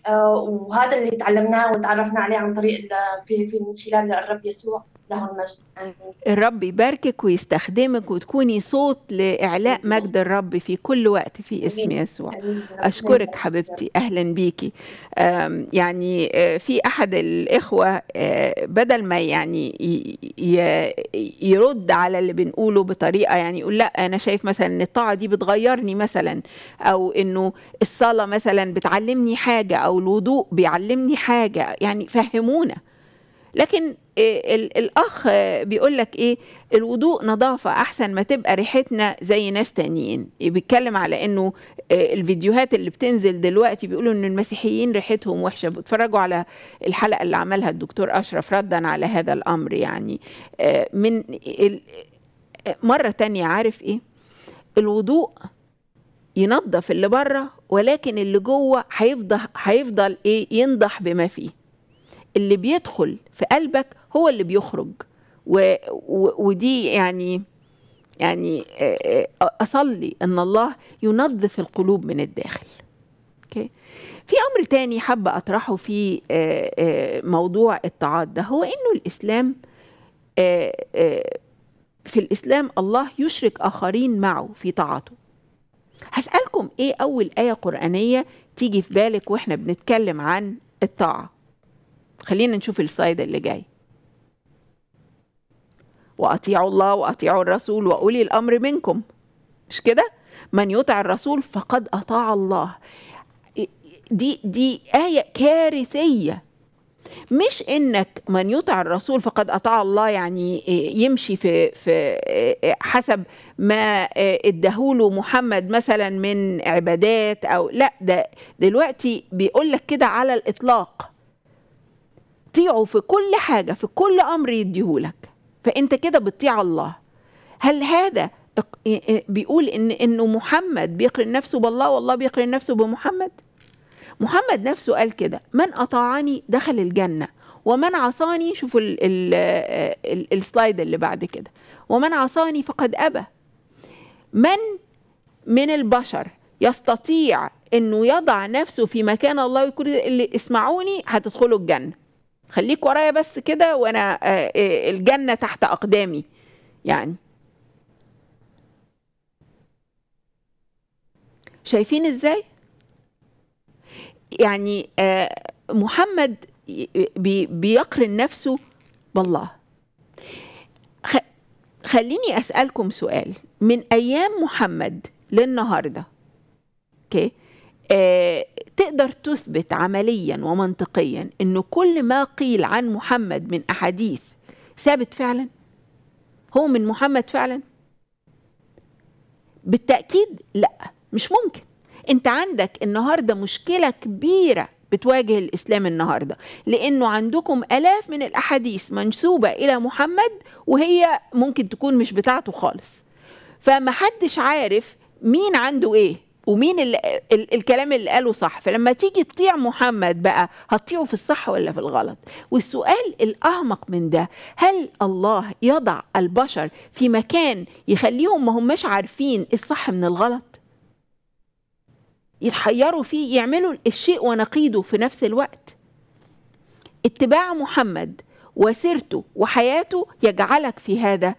آه وهذا اللي تعلمناه وتعرفنا عليه عن طريق في من خلال الرب يسوع له المجد الرب يباركك ويستخدمك وتكوني صوت لإعلاء مجد الرب في كل وقت في اسم يسوع أشكرك حبيبتي أهلا بيكي يعني في أحد الإخوة بدل ما يعني يرد على اللي بنقوله بطريقة يعني يقول لا أنا شايف مثلا إن الطاعة دي بتغيرني مثلا أو إنه الصلاة مثلا بتعلمني حاجة أو الوضوء بيعلمني حاجة يعني فهمونا لكن آه، الأخ آه، بيقول لك إيه الوضوء نظافة أحسن ما تبقى ريحتنا زي ناس تانيين بيتكلم على إنه آه، الفيديوهات اللي بتنزل دلوقتي بيقولوا إن المسيحيين ريحتهم وحشة بتفرجوا على الحلقة اللي عملها الدكتور أشرف ردا على هذا الأمر يعني من مرة تانية عارف إيه الوضوء ينظف اللي بره ولكن اللي جوه هيفضل هيفضل ايه ينضح بما فيه اللي بيدخل في قلبك هو اللي بيخرج و و ودي يعني يعني أصلي أن الله ينظف القلوب من الداخل أوكي في أمر تاني حابة أطرحه في آه، آه، موضوع الطاعات ده هو إنه الإسلام آه، في الإسلام الله يشرك آخرين معه في طاعته هسألكم إيه أول آية قرآنية تيجي في بالك وإحنا بنتكلم عن الطاعة خلينا نشوف السلايد اللي جاي واطيعوا الله واطيعوا الرسول واولي الامر منكم مش كده من يطع الرسول فقد اطاع الله دي دي ايه كارثيه مش انك من يطع الرسول فقد اطاع الله يعني يمشي في في حسب ما ادهوله محمد مثلا من عبادات او لا ده دلوقتي بيقول لك كده على الاطلاق تطيعه في كل حاجه في كل امر يديهولك فانت كده بتطيع الله هل هذا بيقول ان انه محمد بيقرن نفسه بالله والله بيقرن نفسه بمحمد محمد نفسه قال كده من اطاعني دخل الجنه ومن عصاني شوفوا السلايد اللي بعد كده ومن عصاني فقد ابى من من البشر يستطيع انه يضع نفسه في مكان الله ويقول اللي اسمعوني هتدخلوا الجنه خليك ورايا بس كده وانا آه، آه، الجنه تحت اقدامي يعني شايفين ازاي يعني آه، محمد بيقرن نفسه بالله خليني اسالكم سؤال من ايام محمد للنهارده اوكي تقدر تثبت عمليا ومنطقيا أن كل ما قيل عن محمد من أحاديث ثابت فعلا هو من محمد فعلا بالتأكيد لا مش ممكن انت عندك النهارده مشكله كبيره بتواجه الاسلام النهارده لانه عندكم الاف من الاحاديث منسوبه الى محمد وهي ممكن تكون مش بتاعته خالص فمحدش عارف مين عنده ايه ومين اللي الكلام اللي قاله صح فلما تيجي تطيع محمد بقى هتطيعه في الصح ولا في الغلط والسؤال الأعمق من ده هل الله يضع البشر في مكان يخليهم ما هماش عارفين الصح من الغلط يتحيروا فيه يعملوا الشيء ونقيضه في نفس الوقت اتباع محمد وسيرته وحياته يجعلك في هذا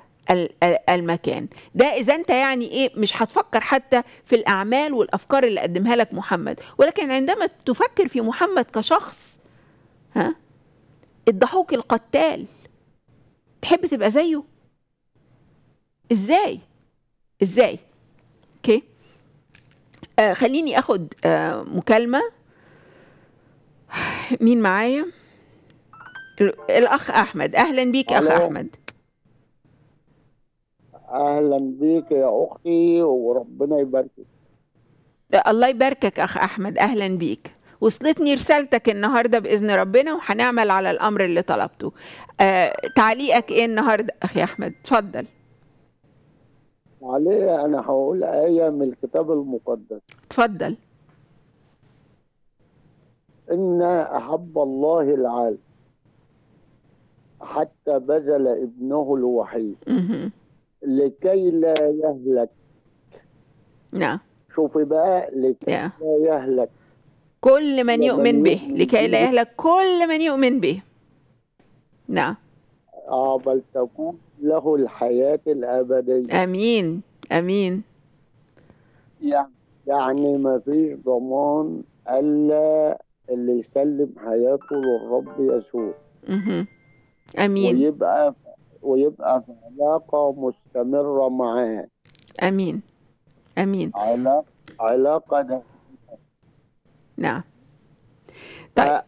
المكان ده اذا انت يعني ايه مش هتفكر حتى في الاعمال والافكار اللي قدمها لك محمد ولكن عندما تفكر في محمد كشخص ها الضحوك القتال تحب تبقى زيه ازاي ازاي اوكي آه خليني اخد آه مكالمه مين معايا الاخ احمد اهلا بيك اخ احمد اهلا بيك يا اختي وربنا يباركك الله يباركك اخ احمد اهلا بيك وصلتني رسالتك النهارده باذن ربنا وهنعمل على الامر اللي طلبته آه، تعليقك ايه النهارده اخي احمد تفضل عليه انا هقول ايه من الكتاب المقدس تفضل ان احب الله العالم حتى بذل ابنه الوحيد لكي لا يهلك نعم شوفي بقى لكي yeah. نعم. لا يهلك كل من يؤمن به لكي لا يهلك كل من يؤمن به نعم اه بل تكون له الحياة الأبدية أمين أمين يعني يعني ما فيش ضمان الا اللي يسلم حياته للرب يسوع امين ويبقى ويبقى في علاقة مستمرة معاه أمين أمين علاقة علاقة نعم طيب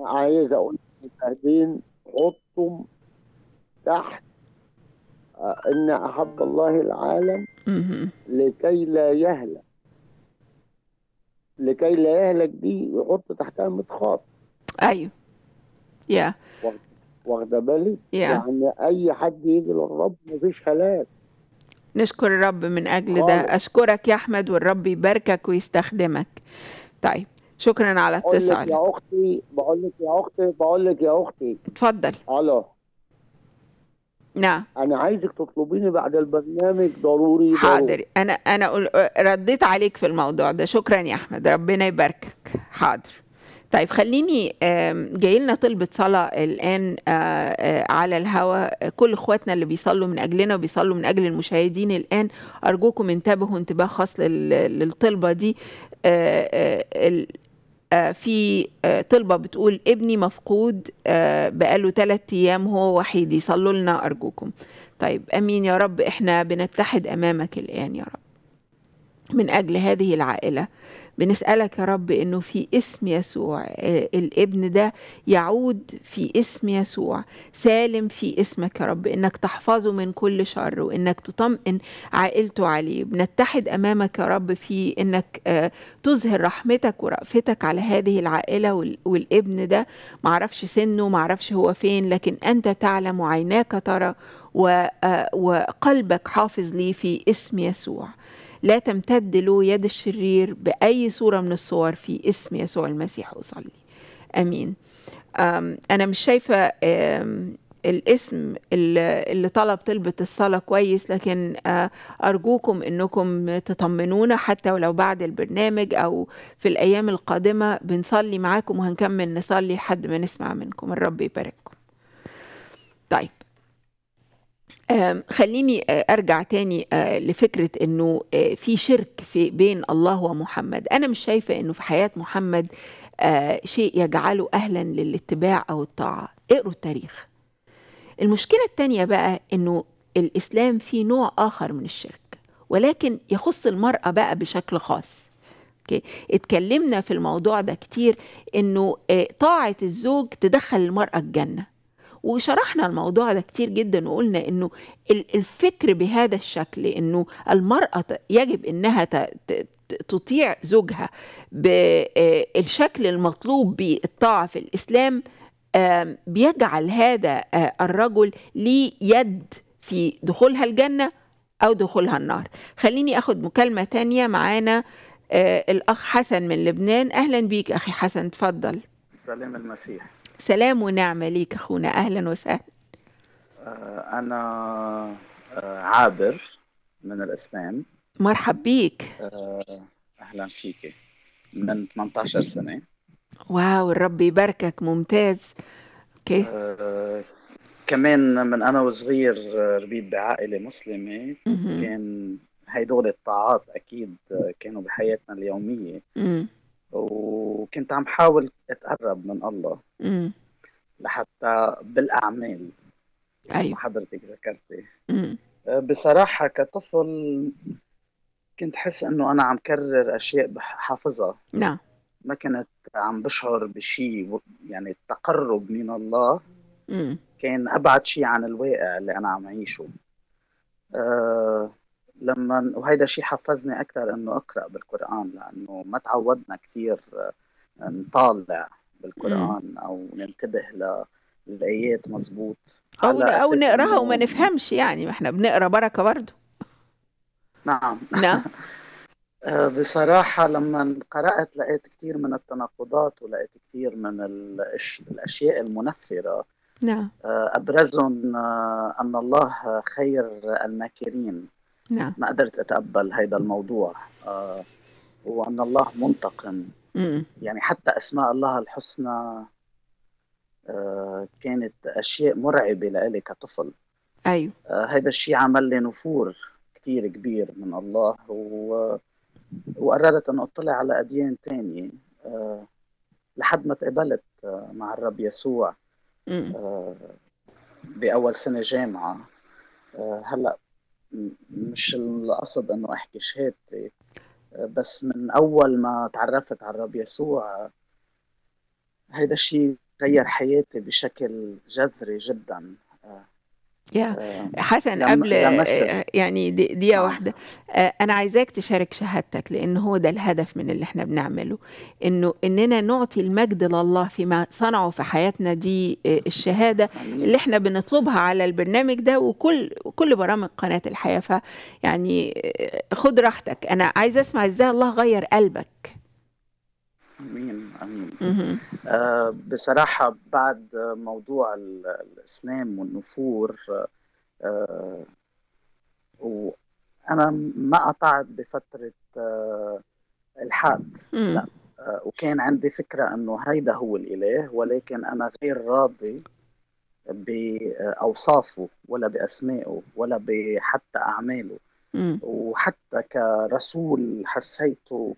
عايز أقول للمشاهدين حطهم تحت آه، إن أحب الله العالم لكي لا يهلك لكي لا يهلك دي يحط تحتها متخاط ايوه يا yeah. واخده بالي yeah. يعني اي حد يجي للرب مفيش هلاك نشكر الرب من اجل آه. ده اشكرك يا احمد والرب يباركك ويستخدمك طيب شكرا على اتصالك يا اختي بقول لك يا اختي بقول لك يا اختي اتفضل الو نعم انا عايزك تطلبيني بعد البرنامج ضروري حاضر ضروري. انا انا رديت عليك في الموضوع ده شكرا يا احمد ربنا يباركك حاضر طيب خليني جاي لنا طلبة صلاة الآن آه، آه، على الهواء كل إخواتنا اللي بيصلوا من أجلنا وبيصلوا من أجل المشاهدين الآن أرجوكم انتبهوا انتباه خاص للطلبة دي آه، في طلبة بتقول ابني مفقود بقاله ثلاثة أيام هو وحيد يصلوا لنا أرجوكم طيب أمين يا رب إحنا بنتحد أمامك الآن يا رب من أجل هذه العائلة بنسألك يا رب أنه في اسم يسوع آه، الابن ده يعود في اسم يسوع سالم في اسمك يا رب أنك تحفظه من كل شر وأنك تطمئن عائلته عليه بنتحد أمامك يا رب في أنك آه، تظهر رحمتك ورأفتك على هذه العائلة والابن ده معرفش سنه معرفش هو فين لكن أنت تعلم وعيناك ترى آه، وقلبك حافظ ليه في اسم يسوع لا تمتد له يد الشرير بأي صورة من الصور في اسم يسوع المسيح أصلي أمين أم أنا مش شايفة الاسم اللي طلب طلبة الصلاة كويس لكن أرجوكم أنكم تطمنونا حتى ولو بعد البرنامج أو في الأيام القادمة بنصلي معاكم وهنكمل نصلي لحد ما نسمع منكم الرب يبارككم طيب خليني ارجع تاني لفكره انه في شرك في بين الله ومحمد انا مش شايفه انه في حياه محمد شيء يجعله اهلا للاتباع او الطاعه اقروا التاريخ المشكله التانيه بقى انه الاسلام فيه نوع اخر من الشرك ولكن يخص المراه بقى بشكل خاص اوكي اتكلمنا في الموضوع ده كتير انه طاعه الزوج تدخل المراه الجنه وشرحنا الموضوع ده كتير جدا وقلنا انه الفكر بهذا الشكل انه المرأة يجب انها تطيع زوجها بالشكل آه، المطلوب بالطاعة في الإسلام بيجعل هذا آه، الرجل ليه يد في دخولها الجنة أو دخولها النار خليني أخد مكالمة تانية معانا آه، الأخ حسن من لبنان أهلا بيك أخي حسن تفضل سلام المسيح سلام ونعمة ليك أخونا أهلا وسهلا آه، أنا آه، عابر من الإسلام مرحب بيك آه، أهلا فيك من 18 سنة واو الرب يباركك ممتاز أوكي أه كمان من أنا وصغير ربيت بعائلة مسلمة كان هيدول الطاعات أكيد كانوا بحياتنا اليومية مم. وكنت عم حاول اتقرب من الله م. لحتى بالاعمال ايوه حضرتك ذكرتي آه، بصراحه كطفل كنت حس انه انا عم كرر اشياء بحافظها نعم ما كنت عم بشعر بشيء يعني التقرب من الله مم. كان ابعد شيء عن الواقع اللي انا عم اعيشه أه لما وهيدا شيء حفزني اكثر انه اقرا بالقران لانه ما تعودنا كثير آه، نطالع بالقران او ننتبه ل الايات مزبوط او او نقراها وما نفهمش يعني ما احنا بنقرا بركه برضه نعم نعم آه، بصراحة لما قرأت لقيت كثير من التناقضات ولقيت كثير من الأشياء المنفرة نعم آه، أبرزهم أن الله خير الماكرين نعم. ما قدرت أتقبل هذا الموضوع آه وأن الله منتقم يعني حتى أسماء الله الحسنى آه كانت أشياء مرعبة لإلي كطفل أيوة هذا آه، الشيء عمل لي نفور كثير كبير من الله و... وقررت أن أطلع على أديان ثانيه آه، لحد ما تقابلت آه، مع الرب يسوع مم. بأول سنة جامعة هلا مش القصد انه احكي شهادتي بس من اول ما تعرفت على الرب يسوع هيدا الشيء غير حياتي بشكل جذري جدا يا آه. حسن قبل يعني دقيقة آه. واحدة آه، أنا عايزاك تشارك شهادتك لأن هو ده الهدف من اللي احنا بنعمله إنه إننا نعطي المجد لله فيما صنعه في حياتنا دي الشهادة اللي احنا بنطلبها على البرنامج ده وكل كل برامج قناة الحياة فيعني خد راحتك أنا عايزة أسمع إزاي الله غير قلبك امين امين آه بصراحه بعد موضوع الاسلام والنفور آه وانا ما قطعت بفتره آه الحاد لا آه وكان عندي فكره انه هيدا هو الاله ولكن انا غير راضي باوصافه آه، ولا باسمائه ولا حتى اعماله وحتى كرسول حسيته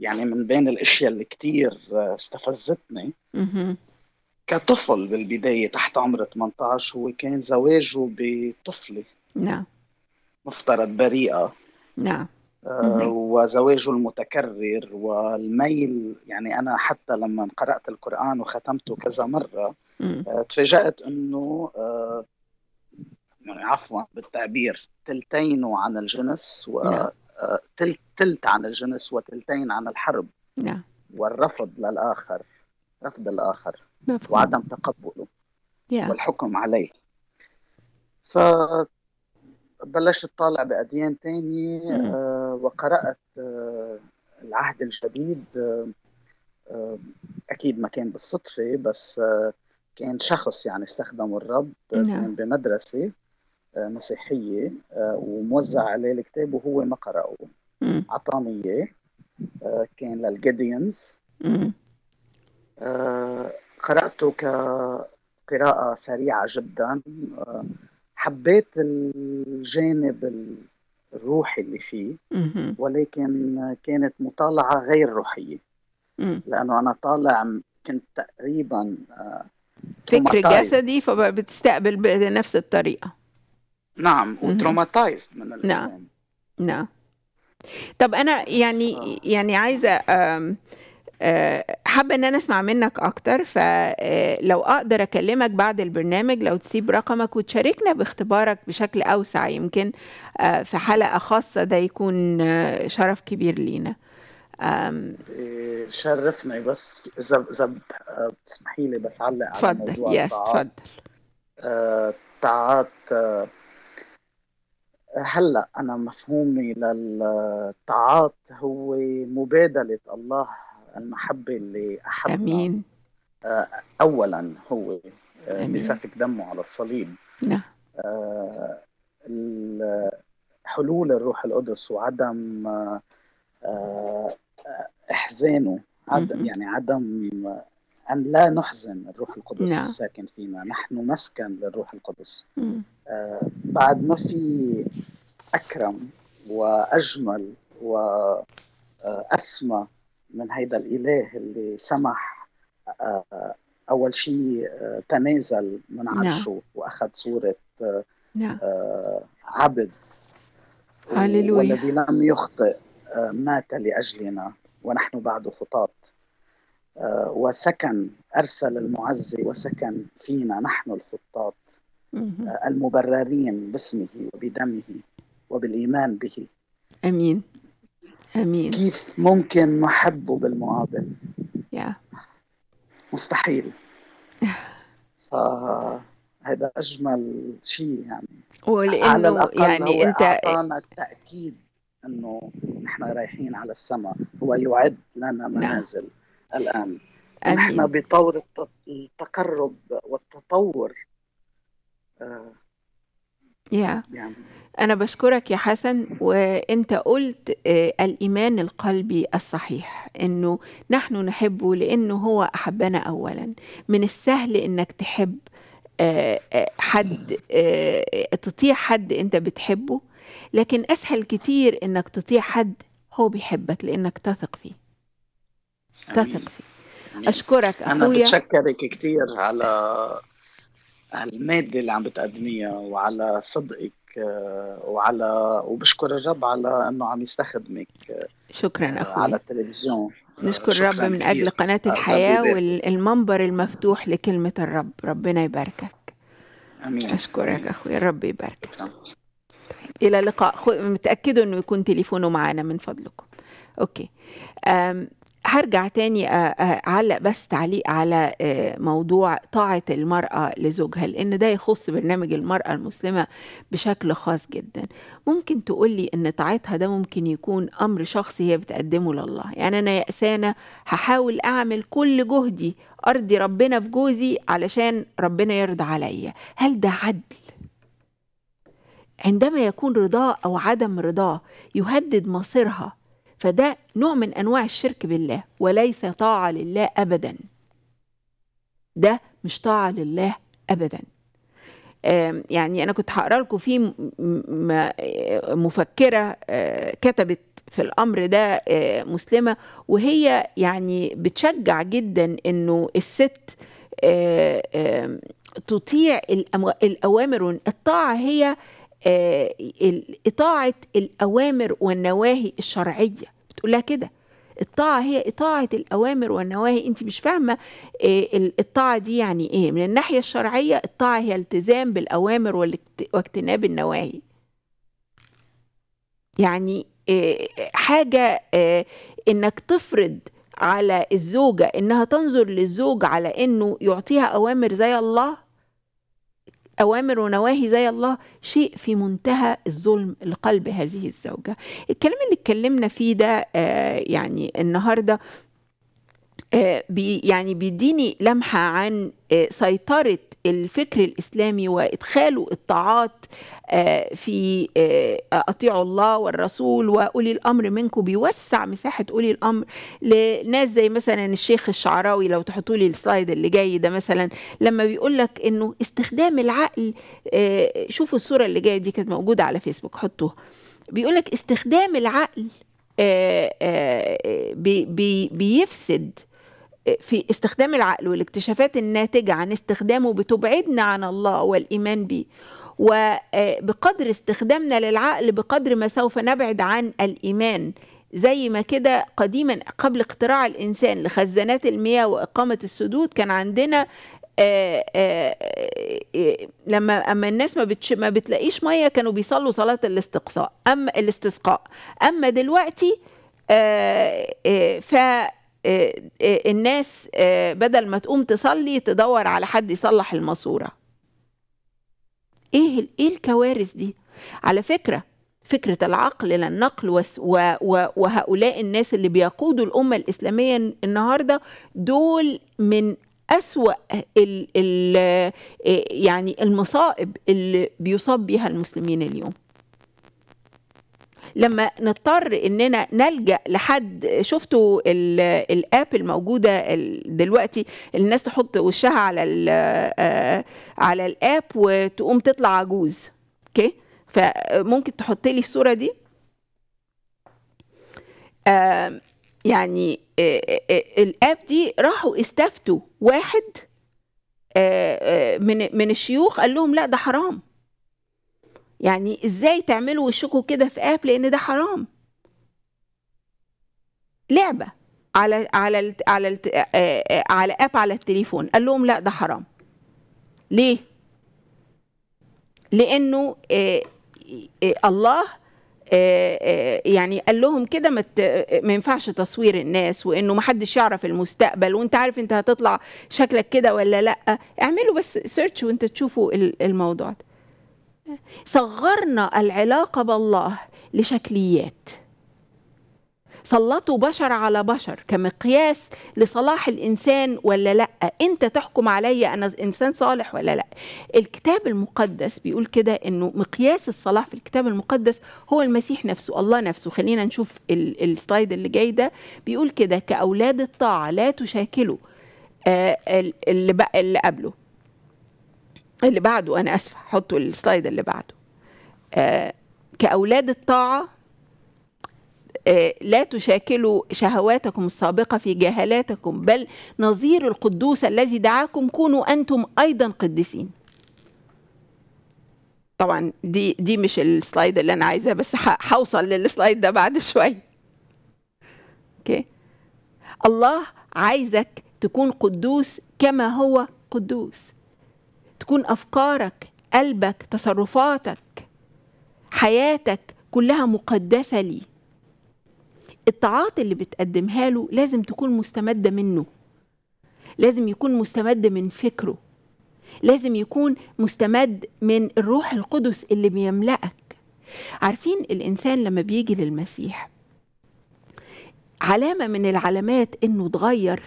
يعني من بين الاشياء اللي كثير آه، استفزتني كطفل بالبدايه تحت عمر 18 هو كان زواجه بطفله نعم مفترض بريئه نعم آه وزواجه المتكرر والميل يعني انا حتى لما قرات القران وختمته كذا مره آه تفاجات انه آه يعني عفوا بالتعبير تلتينه عن الجنس وتلت نعم. آه، ثلث عن الجنس وثلثين عن الحرب نعم. والرفض للآخر رفض الآخر مفهوم. وعدم تقبله yeah. والحكم عليه فبلشت طالع بأديان تاني آه وقرأت آه العهد الجديد آه, آه، أكيد ما كان بالصدفة بس آه، كان شخص يعني استخدمه الرب آه، نعم. كان بمدرسة مسيحية وموزع عليه الكتاب وهو ما قرأه عطاني اياه آه، كان للجيديانز آه، قرأته كقراءة سريعة جدا آه، حبيت الجانب الروحي اللي فيه ولكن كانت مطالعة غير روحية لأنه أنا طالع كنت تقريبا فكر جسدي فبتستقبل بنفس الطريقة نعم وتروماتايز من نعم. الإسلام نعم نعم طب انا يعني آه. يعني عايزه آه، حابه ان انا اسمع منك اكتر فلو آه، اقدر اكلمك بعد البرنامج لو تسيب رقمك وتشاركنا باختبارك بشكل اوسع يمكن في حلقه خاصه ده يكون شرف كبير لينا إيه، شرفنا بس اذا اذا بتسمحي لي بس علق على موضوع يس اتفضل تعات هلا انا مفهومي للطاعات هو مبادله الله المحبه اللي احبنا امين آه، اولا هو آه، بسفك دمه على الصليب نعم آه، حلول الروح القدس وعدم احزانه عدم يعني عدم أن لا نحزن الروح القدس نعم. الساكن فينا نحن مسكن للروح القدس آه بعد ما في أكرم وأجمل وأسمى آه، من هيدا الإله اللي سمح آه أول شيء آه تنازل من نعم. عرشه نعم. وأخذ صورة نعم. آه نعم. عبد هللويا والذي لم يخطئ آه، مات لأجلنا ونحن بعد خطاة آه، وسكن أرسل المعزي وسكن فينا نحن الخطاط آه، المبررين باسمه وبدمه وبالإيمان به أمين أمين كيف ممكن نحبه بالمقابل؟ yeah. مستحيل فهذا أجمل شيء يعني ولأنه على الأقل يعني هو أنت أعطانا التأكيد أنه نحن رايحين على السماء هو يعد لنا نعم. منازل نعم. الآن نحن بطور التقرب والتطور آه. يا يعني. أنا بشكرك يا حسن وأنت قلت آه، الإيمان القلبي الصحيح إنه نحن نحبه لأنه هو أحبنا أولا من السهل إنك تحب آه، حد تطيع حد أنت بتحبه لكن أسهل كتير إنك تطيع حد هو بيحبك لأنك تثق فيه تثق فيه أشكرك أخويا أنا بتشكرك كثير على المادة اللي عم بتقدميها وعلى صدقك آه، وعلى وبشكر الرب على انه عم يستخدمك آه، شكرا آه، اخوي على التلفزيون نشكر الرب من اجل قناه الحياه والمنبر المفتوح لكلمه الرب ربنا يباركك امين اشكرك أمين. اخوي الرب يباركك شكرا. الى اللقاء متاكدوا انه يكون تليفونه معانا من فضلكم اوكي أم. هرجع تاني اعلق آه، آه، بس تعليق على آه، موضوع طاعه المراه لزوجها لان ده يخص برنامج المراه المسلمه بشكل خاص جدا ممكن تقولي ان طاعتها ده ممكن يكون امر شخصي هي بتقدمه لله يعني انا يأسانة هحاول اعمل كل جهدي ارضي ربنا في جوزي علشان ربنا يرضى عليا هل ده عدل عندما يكون رضاه او عدم رضاه يهدد مصيرها فده نوع من انواع الشرك بالله وليس طاعه لله ابدا ده مش طاعه لله ابدا يعني انا كنت هقرا لكم في مفكره آه، كتبت في الامر ده آه، مسلمه وهي يعني بتشجع جدا انه الست آه، تطيع الاوامر الطاعه هي إطاعة آه، الأوامر والنواهي الشرعية بتقولها كده الطاعة هي إطاعة الأوامر والنواهي أنت مش فاهمة آه، الطاعة دي يعني إيه من الناحية الشرعية الطاعة هي التزام بالأوامر واجتناب النواهي يعني آه، حاجة إنك تفرض على الزوجة إنها تنظر للزوج على إنه يعطيها أوامر زي الله أوامر ونواهي زي الله شيء في منتهى الظلم لقلب هذه الزوجة الكلام اللي اتكلمنا فيه ده آه، يعني النهاردة آه، بي يعني بيديني لمحة عن آه، سيطرة الفكر الإسلامي وإدخاله الطاعات آه، في آه، أطيعوا الله والرسول وأولي الأمر منكم بيوسع مساحة أولي الأمر لناس زي مثلا الشيخ الشعراوي لو تحطوا لي السلايد اللي جاي ده مثلا لما بيقول لك إنه استخدام العقل آه، شوفوا الصورة اللي جاية دي كانت موجودة على فيسبوك حطوها بيقول لك استخدام العقل بيفسد في استخدام العقل والاكتشافات الناتجة عن استخدامه بتبعدنا عن الله والإيمان به وبقدر آه، استخدامنا للعقل بقدر ما سوف نبعد عن الإيمان زي ما كده قديما قبل اختراع الإنسان لخزانات المياه وإقامة السدود كان عندنا آآ آه، آآ آه، لما اما الناس ما بتش ما بتلاقيش ميه كانوا بيصلوا صلاه الاستقصاء اما الاستسقاء اما دلوقتي ف آه، آه، الناس آه، بدل ما تقوم تصلي تدور على حد يصلح الماسوره ايه ايه الكوارث دي على فكره فكره العقل لا النقل وهؤلاء الناس اللي بيقودوا الامه الاسلاميه النهارده دول من أسوأ الـ الـ يعني المصائب اللي بيصاب بها المسلمين اليوم لما نضطر اننا نلجا لحد شفتوا الاب الموجوده دلوقتي الناس تحط وشها على الـ آه، على الاب وتقوم تطلع عجوز اوكي فممكن تحط لي الصوره دي يعني آه، آه، الاب دي راحوا استفتوا واحد من من الشيوخ قال لهم لا ده حرام يعني ازاي تعملوا وشكوا كده في اب لان ده حرام لعبه على على على آه، آه، آه، على على, على اب على التليفون قال لهم لا ده حرام ليه لانه آآ آآ الله آآ يعني قال لهم كده ما ينفعش تصوير الناس وانه ما حدش يعرف المستقبل وانت عارف انت هتطلع شكلك كده ولا لا اعملوا بس سيرش وانت تشوفوا الموضوع ده صغرنا العلاقه بالله لشكليات سلطوا بشر على بشر كمقياس لصلاح الانسان ولا لا انت تحكم عليا انا انسان صالح ولا لا الكتاب المقدس بيقول كده انه مقياس الصلاح في الكتاب المقدس هو المسيح نفسه الله نفسه خلينا نشوف السلايد اللي جاي ده بيقول كده كاولاد الطاعه لا تشاكلوا آه، اللي قبله اللي بعده انا اسفه حطوا السلايد اللي بعده آه كاولاد الطاعه آه لا تشاكلوا شهواتكم السابقة في جهالاتكم بل نظير القدوس الذي دعاكم كونوا أنتم أيضا قدسين طبعا دي دي مش السلايد اللي أنا عايزاه بس هوصل للسلايد ده بعد شوية أوكي الله عايزك تكون قدوس كما هو قدوس تكون افكارك قلبك تصرفاتك حياتك كلها مقدسه لي الطاعات اللي بتقدمها له لازم تكون مستمده منه لازم يكون مستمد من فكره لازم يكون مستمد من الروح القدس اللي بيملأك عارفين الإنسان لما بيجي للمسيح علامة من العلامات إنه اتغير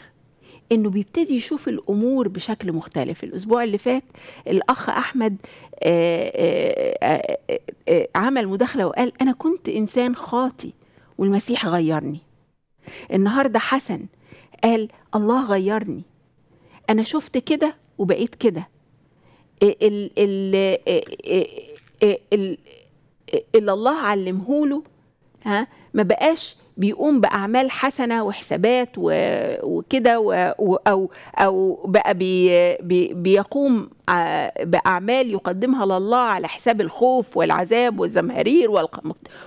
انه بيبتدي يشوف الامور بشكل مختلف الاسبوع اللي فات الاخ احمد آآ آه، آآ آه، آه، عمل مداخله وقال انا كنت انسان خاطي والمسيح غيرني النهارده حسن قال الله غيرني انا شفت كده وبقيت كده اللي الله علمه له ها ما بقاش بيقوم باعمال حسنه وحسابات وكده او او بقى بي بيقوم باعمال يقدمها لله على حساب الخوف والعذاب والزمهرير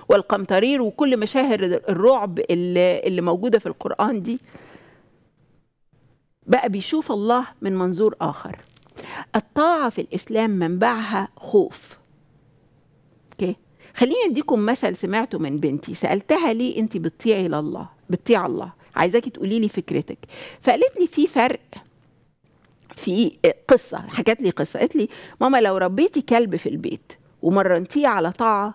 والقمطرير وكل مشاهد الرعب اللي موجوده في القران دي بقى بيشوف الله من منظور اخر الطاعه في الاسلام منبعها خوف خليني اديكم مثل سمعته من بنتي سالتها ليه انت بتطيعي لله بتطيع الله عايزاكي تقولي لي فكرتك فقالت لي في فرق في قصه حكت لي قصه قالت لي ماما لو ربيتي كلب في البيت ومرنتيه على طاعه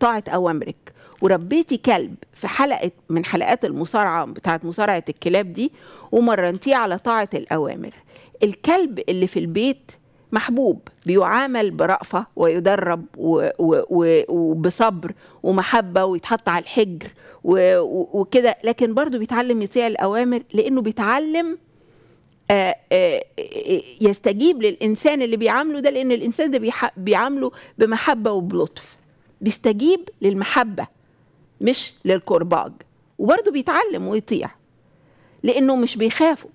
طاعه اوامرك وربيتي كلب في حلقه من حلقات المصارعه بتاعه مصارعه الكلاب دي ومرنتيه على طاعه الاوامر الكلب اللي في البيت محبوب بيعامل برأفة ويدرب وبصبر ومحبة ويتحط على الحجر وكده لكن برضه بيتعلم يطيع الأوامر لأنه بيتعلم آه، آه، آه، يستجيب للإنسان اللي بيعامله ده لأن الإنسان ده بيعامله بمحبة وبلطف بيستجيب للمحبة مش للكرباج وبرضه بيتعلم ويطيع لأنه مش بيخافوا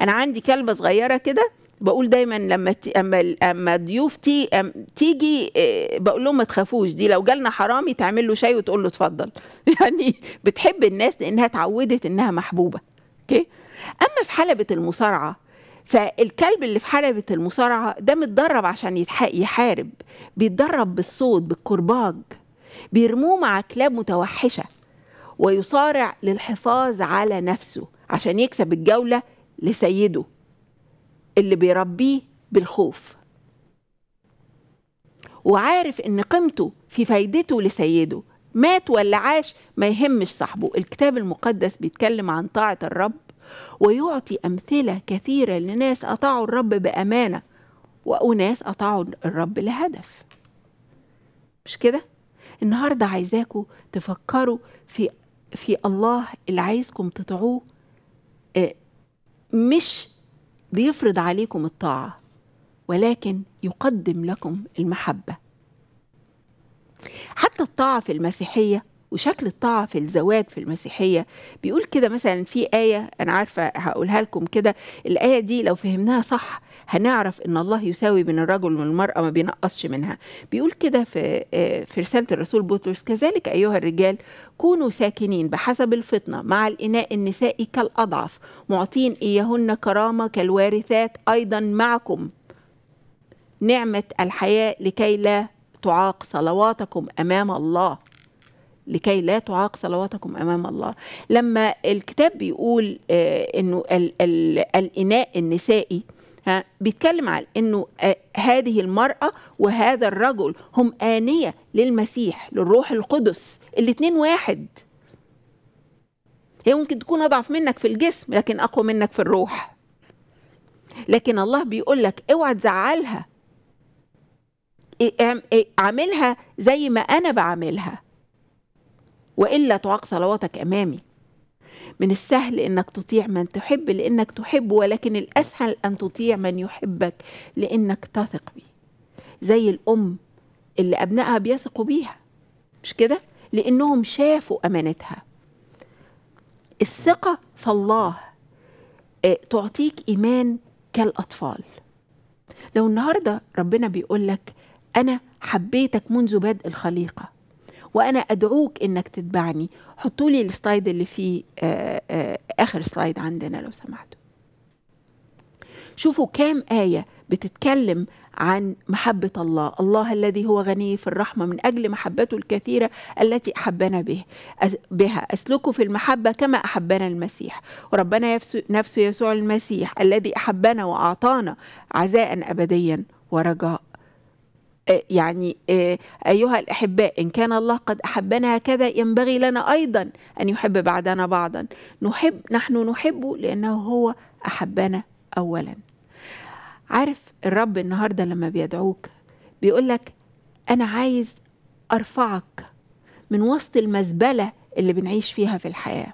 أنا عندي كلبة صغيرة كده بقول دايما لما اما اما ضيوف تي أم تيجي آه، بقول لهم ما تخافوش دي لو جالنا حرامي تعمل له شاي وتقول له اتفضل يعني بتحب الناس لانها اتعودت انها محبوبه اوكي اما في حلبه المصارعه فالكلب اللي في حلبة المصارعة ده متدرب عشان يحارب بيتدرب بالصوت بالكرباج بيرموه مع كلاب متوحشة ويصارع للحفاظ على نفسه عشان يكسب الجولة لسيده اللي بيربيه بالخوف وعارف ان قيمته في فايدته لسيده مات ولا عاش ما يهمش صاحبه الكتاب المقدس بيتكلم عن طاعة الرب ويعطي أمثلة كثيرة لناس أطاعوا الرب بأمانة وأناس أطاعوا الرب لهدف مش كده؟ النهاردة عايزاكم تفكروا في في الله اللي عايزكم تطيعوه آه، مش بيفرض عليكم الطاعه ولكن يقدم لكم المحبه حتى الطاعه في المسيحيه وشكل الطاعة في الزواج في المسيحية بيقول كده مثلا في آية أنا عارفة هقولها لكم كده الآية دي لو فهمناها صح هنعرف ان الله يساوي بين الرجل والمرأة ما بينقصش منها بيقول كده في آه، في رسالة الرسول بطرس كذلك أيها الرجال كونوا ساكنين بحسب الفطنة مع الإناء النسائي كالأضعف معطين إياهن كرامة كالوارثات أيضا معكم نعمة الحياة لكي لا تعاق صلواتكم أمام الله لكي لا تعاق صلواتكم امام الله لما الكتاب بيقول آه، انه الاناء النسائي ها بيتكلم على انه آه، هذه المراه وهذا الرجل هم انيه للمسيح للروح القدس الاثنين واحد هي ممكن تكون اضعف منك في الجسم لكن اقوى منك في الروح لكن الله بيقول لك اوعى تزعلها اعملها زي ما انا بعملها والا تعاق صلواتك امامي من السهل انك تطيع من تحب لانك تحب ولكن الاسهل ان تطيع من يحبك لانك تثق بيه زي الام اللي ابنائها بيثقوا بيها مش كده لانهم شافوا امانتها الثقه في الله آه، تعطيك ايمان كالاطفال لو النهارده ربنا بيقول لك انا حبيتك منذ بدء الخليقه وانا ادعوك انك تتبعني حطوا لي السلايد اللي فيه آه، آه، اخر سلايد عندنا لو سمحتوا شوفوا كام ايه بتتكلم عن محبة الله الله الذي هو غني في الرحمة من أجل محبته الكثيرة التي أحبنا به بها أسلكوا في المحبة كما أحبنا المسيح وربنا نفسه يسوع المسيح الذي أحبنا وأعطانا عزاء أبديا ورجاء آه، يعني آه، أيها الأحباء إن كان الله قد أحبنا هكذا ينبغي لنا أيضا أن يحب بعدنا بعضا نحب نحن نحبه لأنه هو أحبنا أولا عارف الرب النهاردة لما بيدعوك بيقولك أنا عايز أرفعك من وسط المزبلة اللي بنعيش فيها في الحياة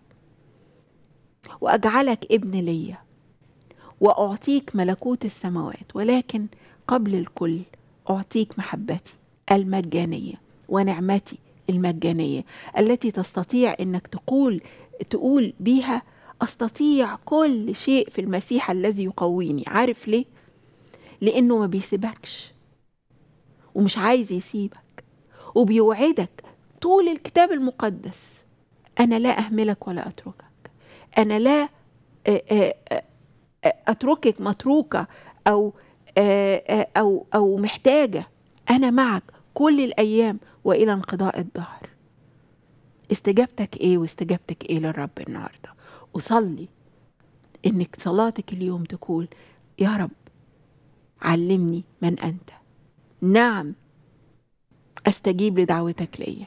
وأجعلك ابن ليا وأعطيك ملكوت السماوات ولكن قبل الكل أعطيك محبتي المجانية ونعمتي المجانية التي تستطيع أنك تقول تقول بيها أستطيع كل شيء في المسيح الذي يقويني عارف ليه؟ لأنه ما بيسيبكش ومش عايز يسيبك وبيوعدك طول الكتاب المقدس أنا لا أهملك ولا أتركك أنا لا آه، آه، آه، أتركك متروكة أو آه، آه، أو أو محتاجة أنا معك كل الأيام وإلى انقضاء الدهر استجابتك إيه واستجابتك إيه للرب النهاردة أصلي إنك صلاتك اليوم تقول يا رب علمني من أنت نعم أستجيب لدعوتك ليا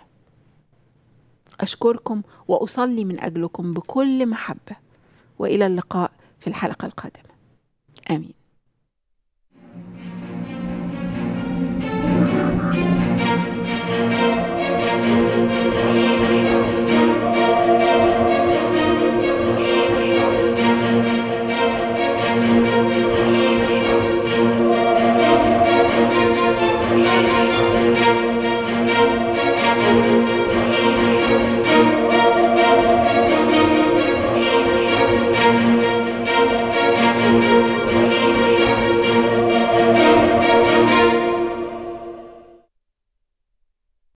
أشكركم وأصلي من أجلكم بكل محبة وإلى اللقاء في الحلقة القادمة آمين Música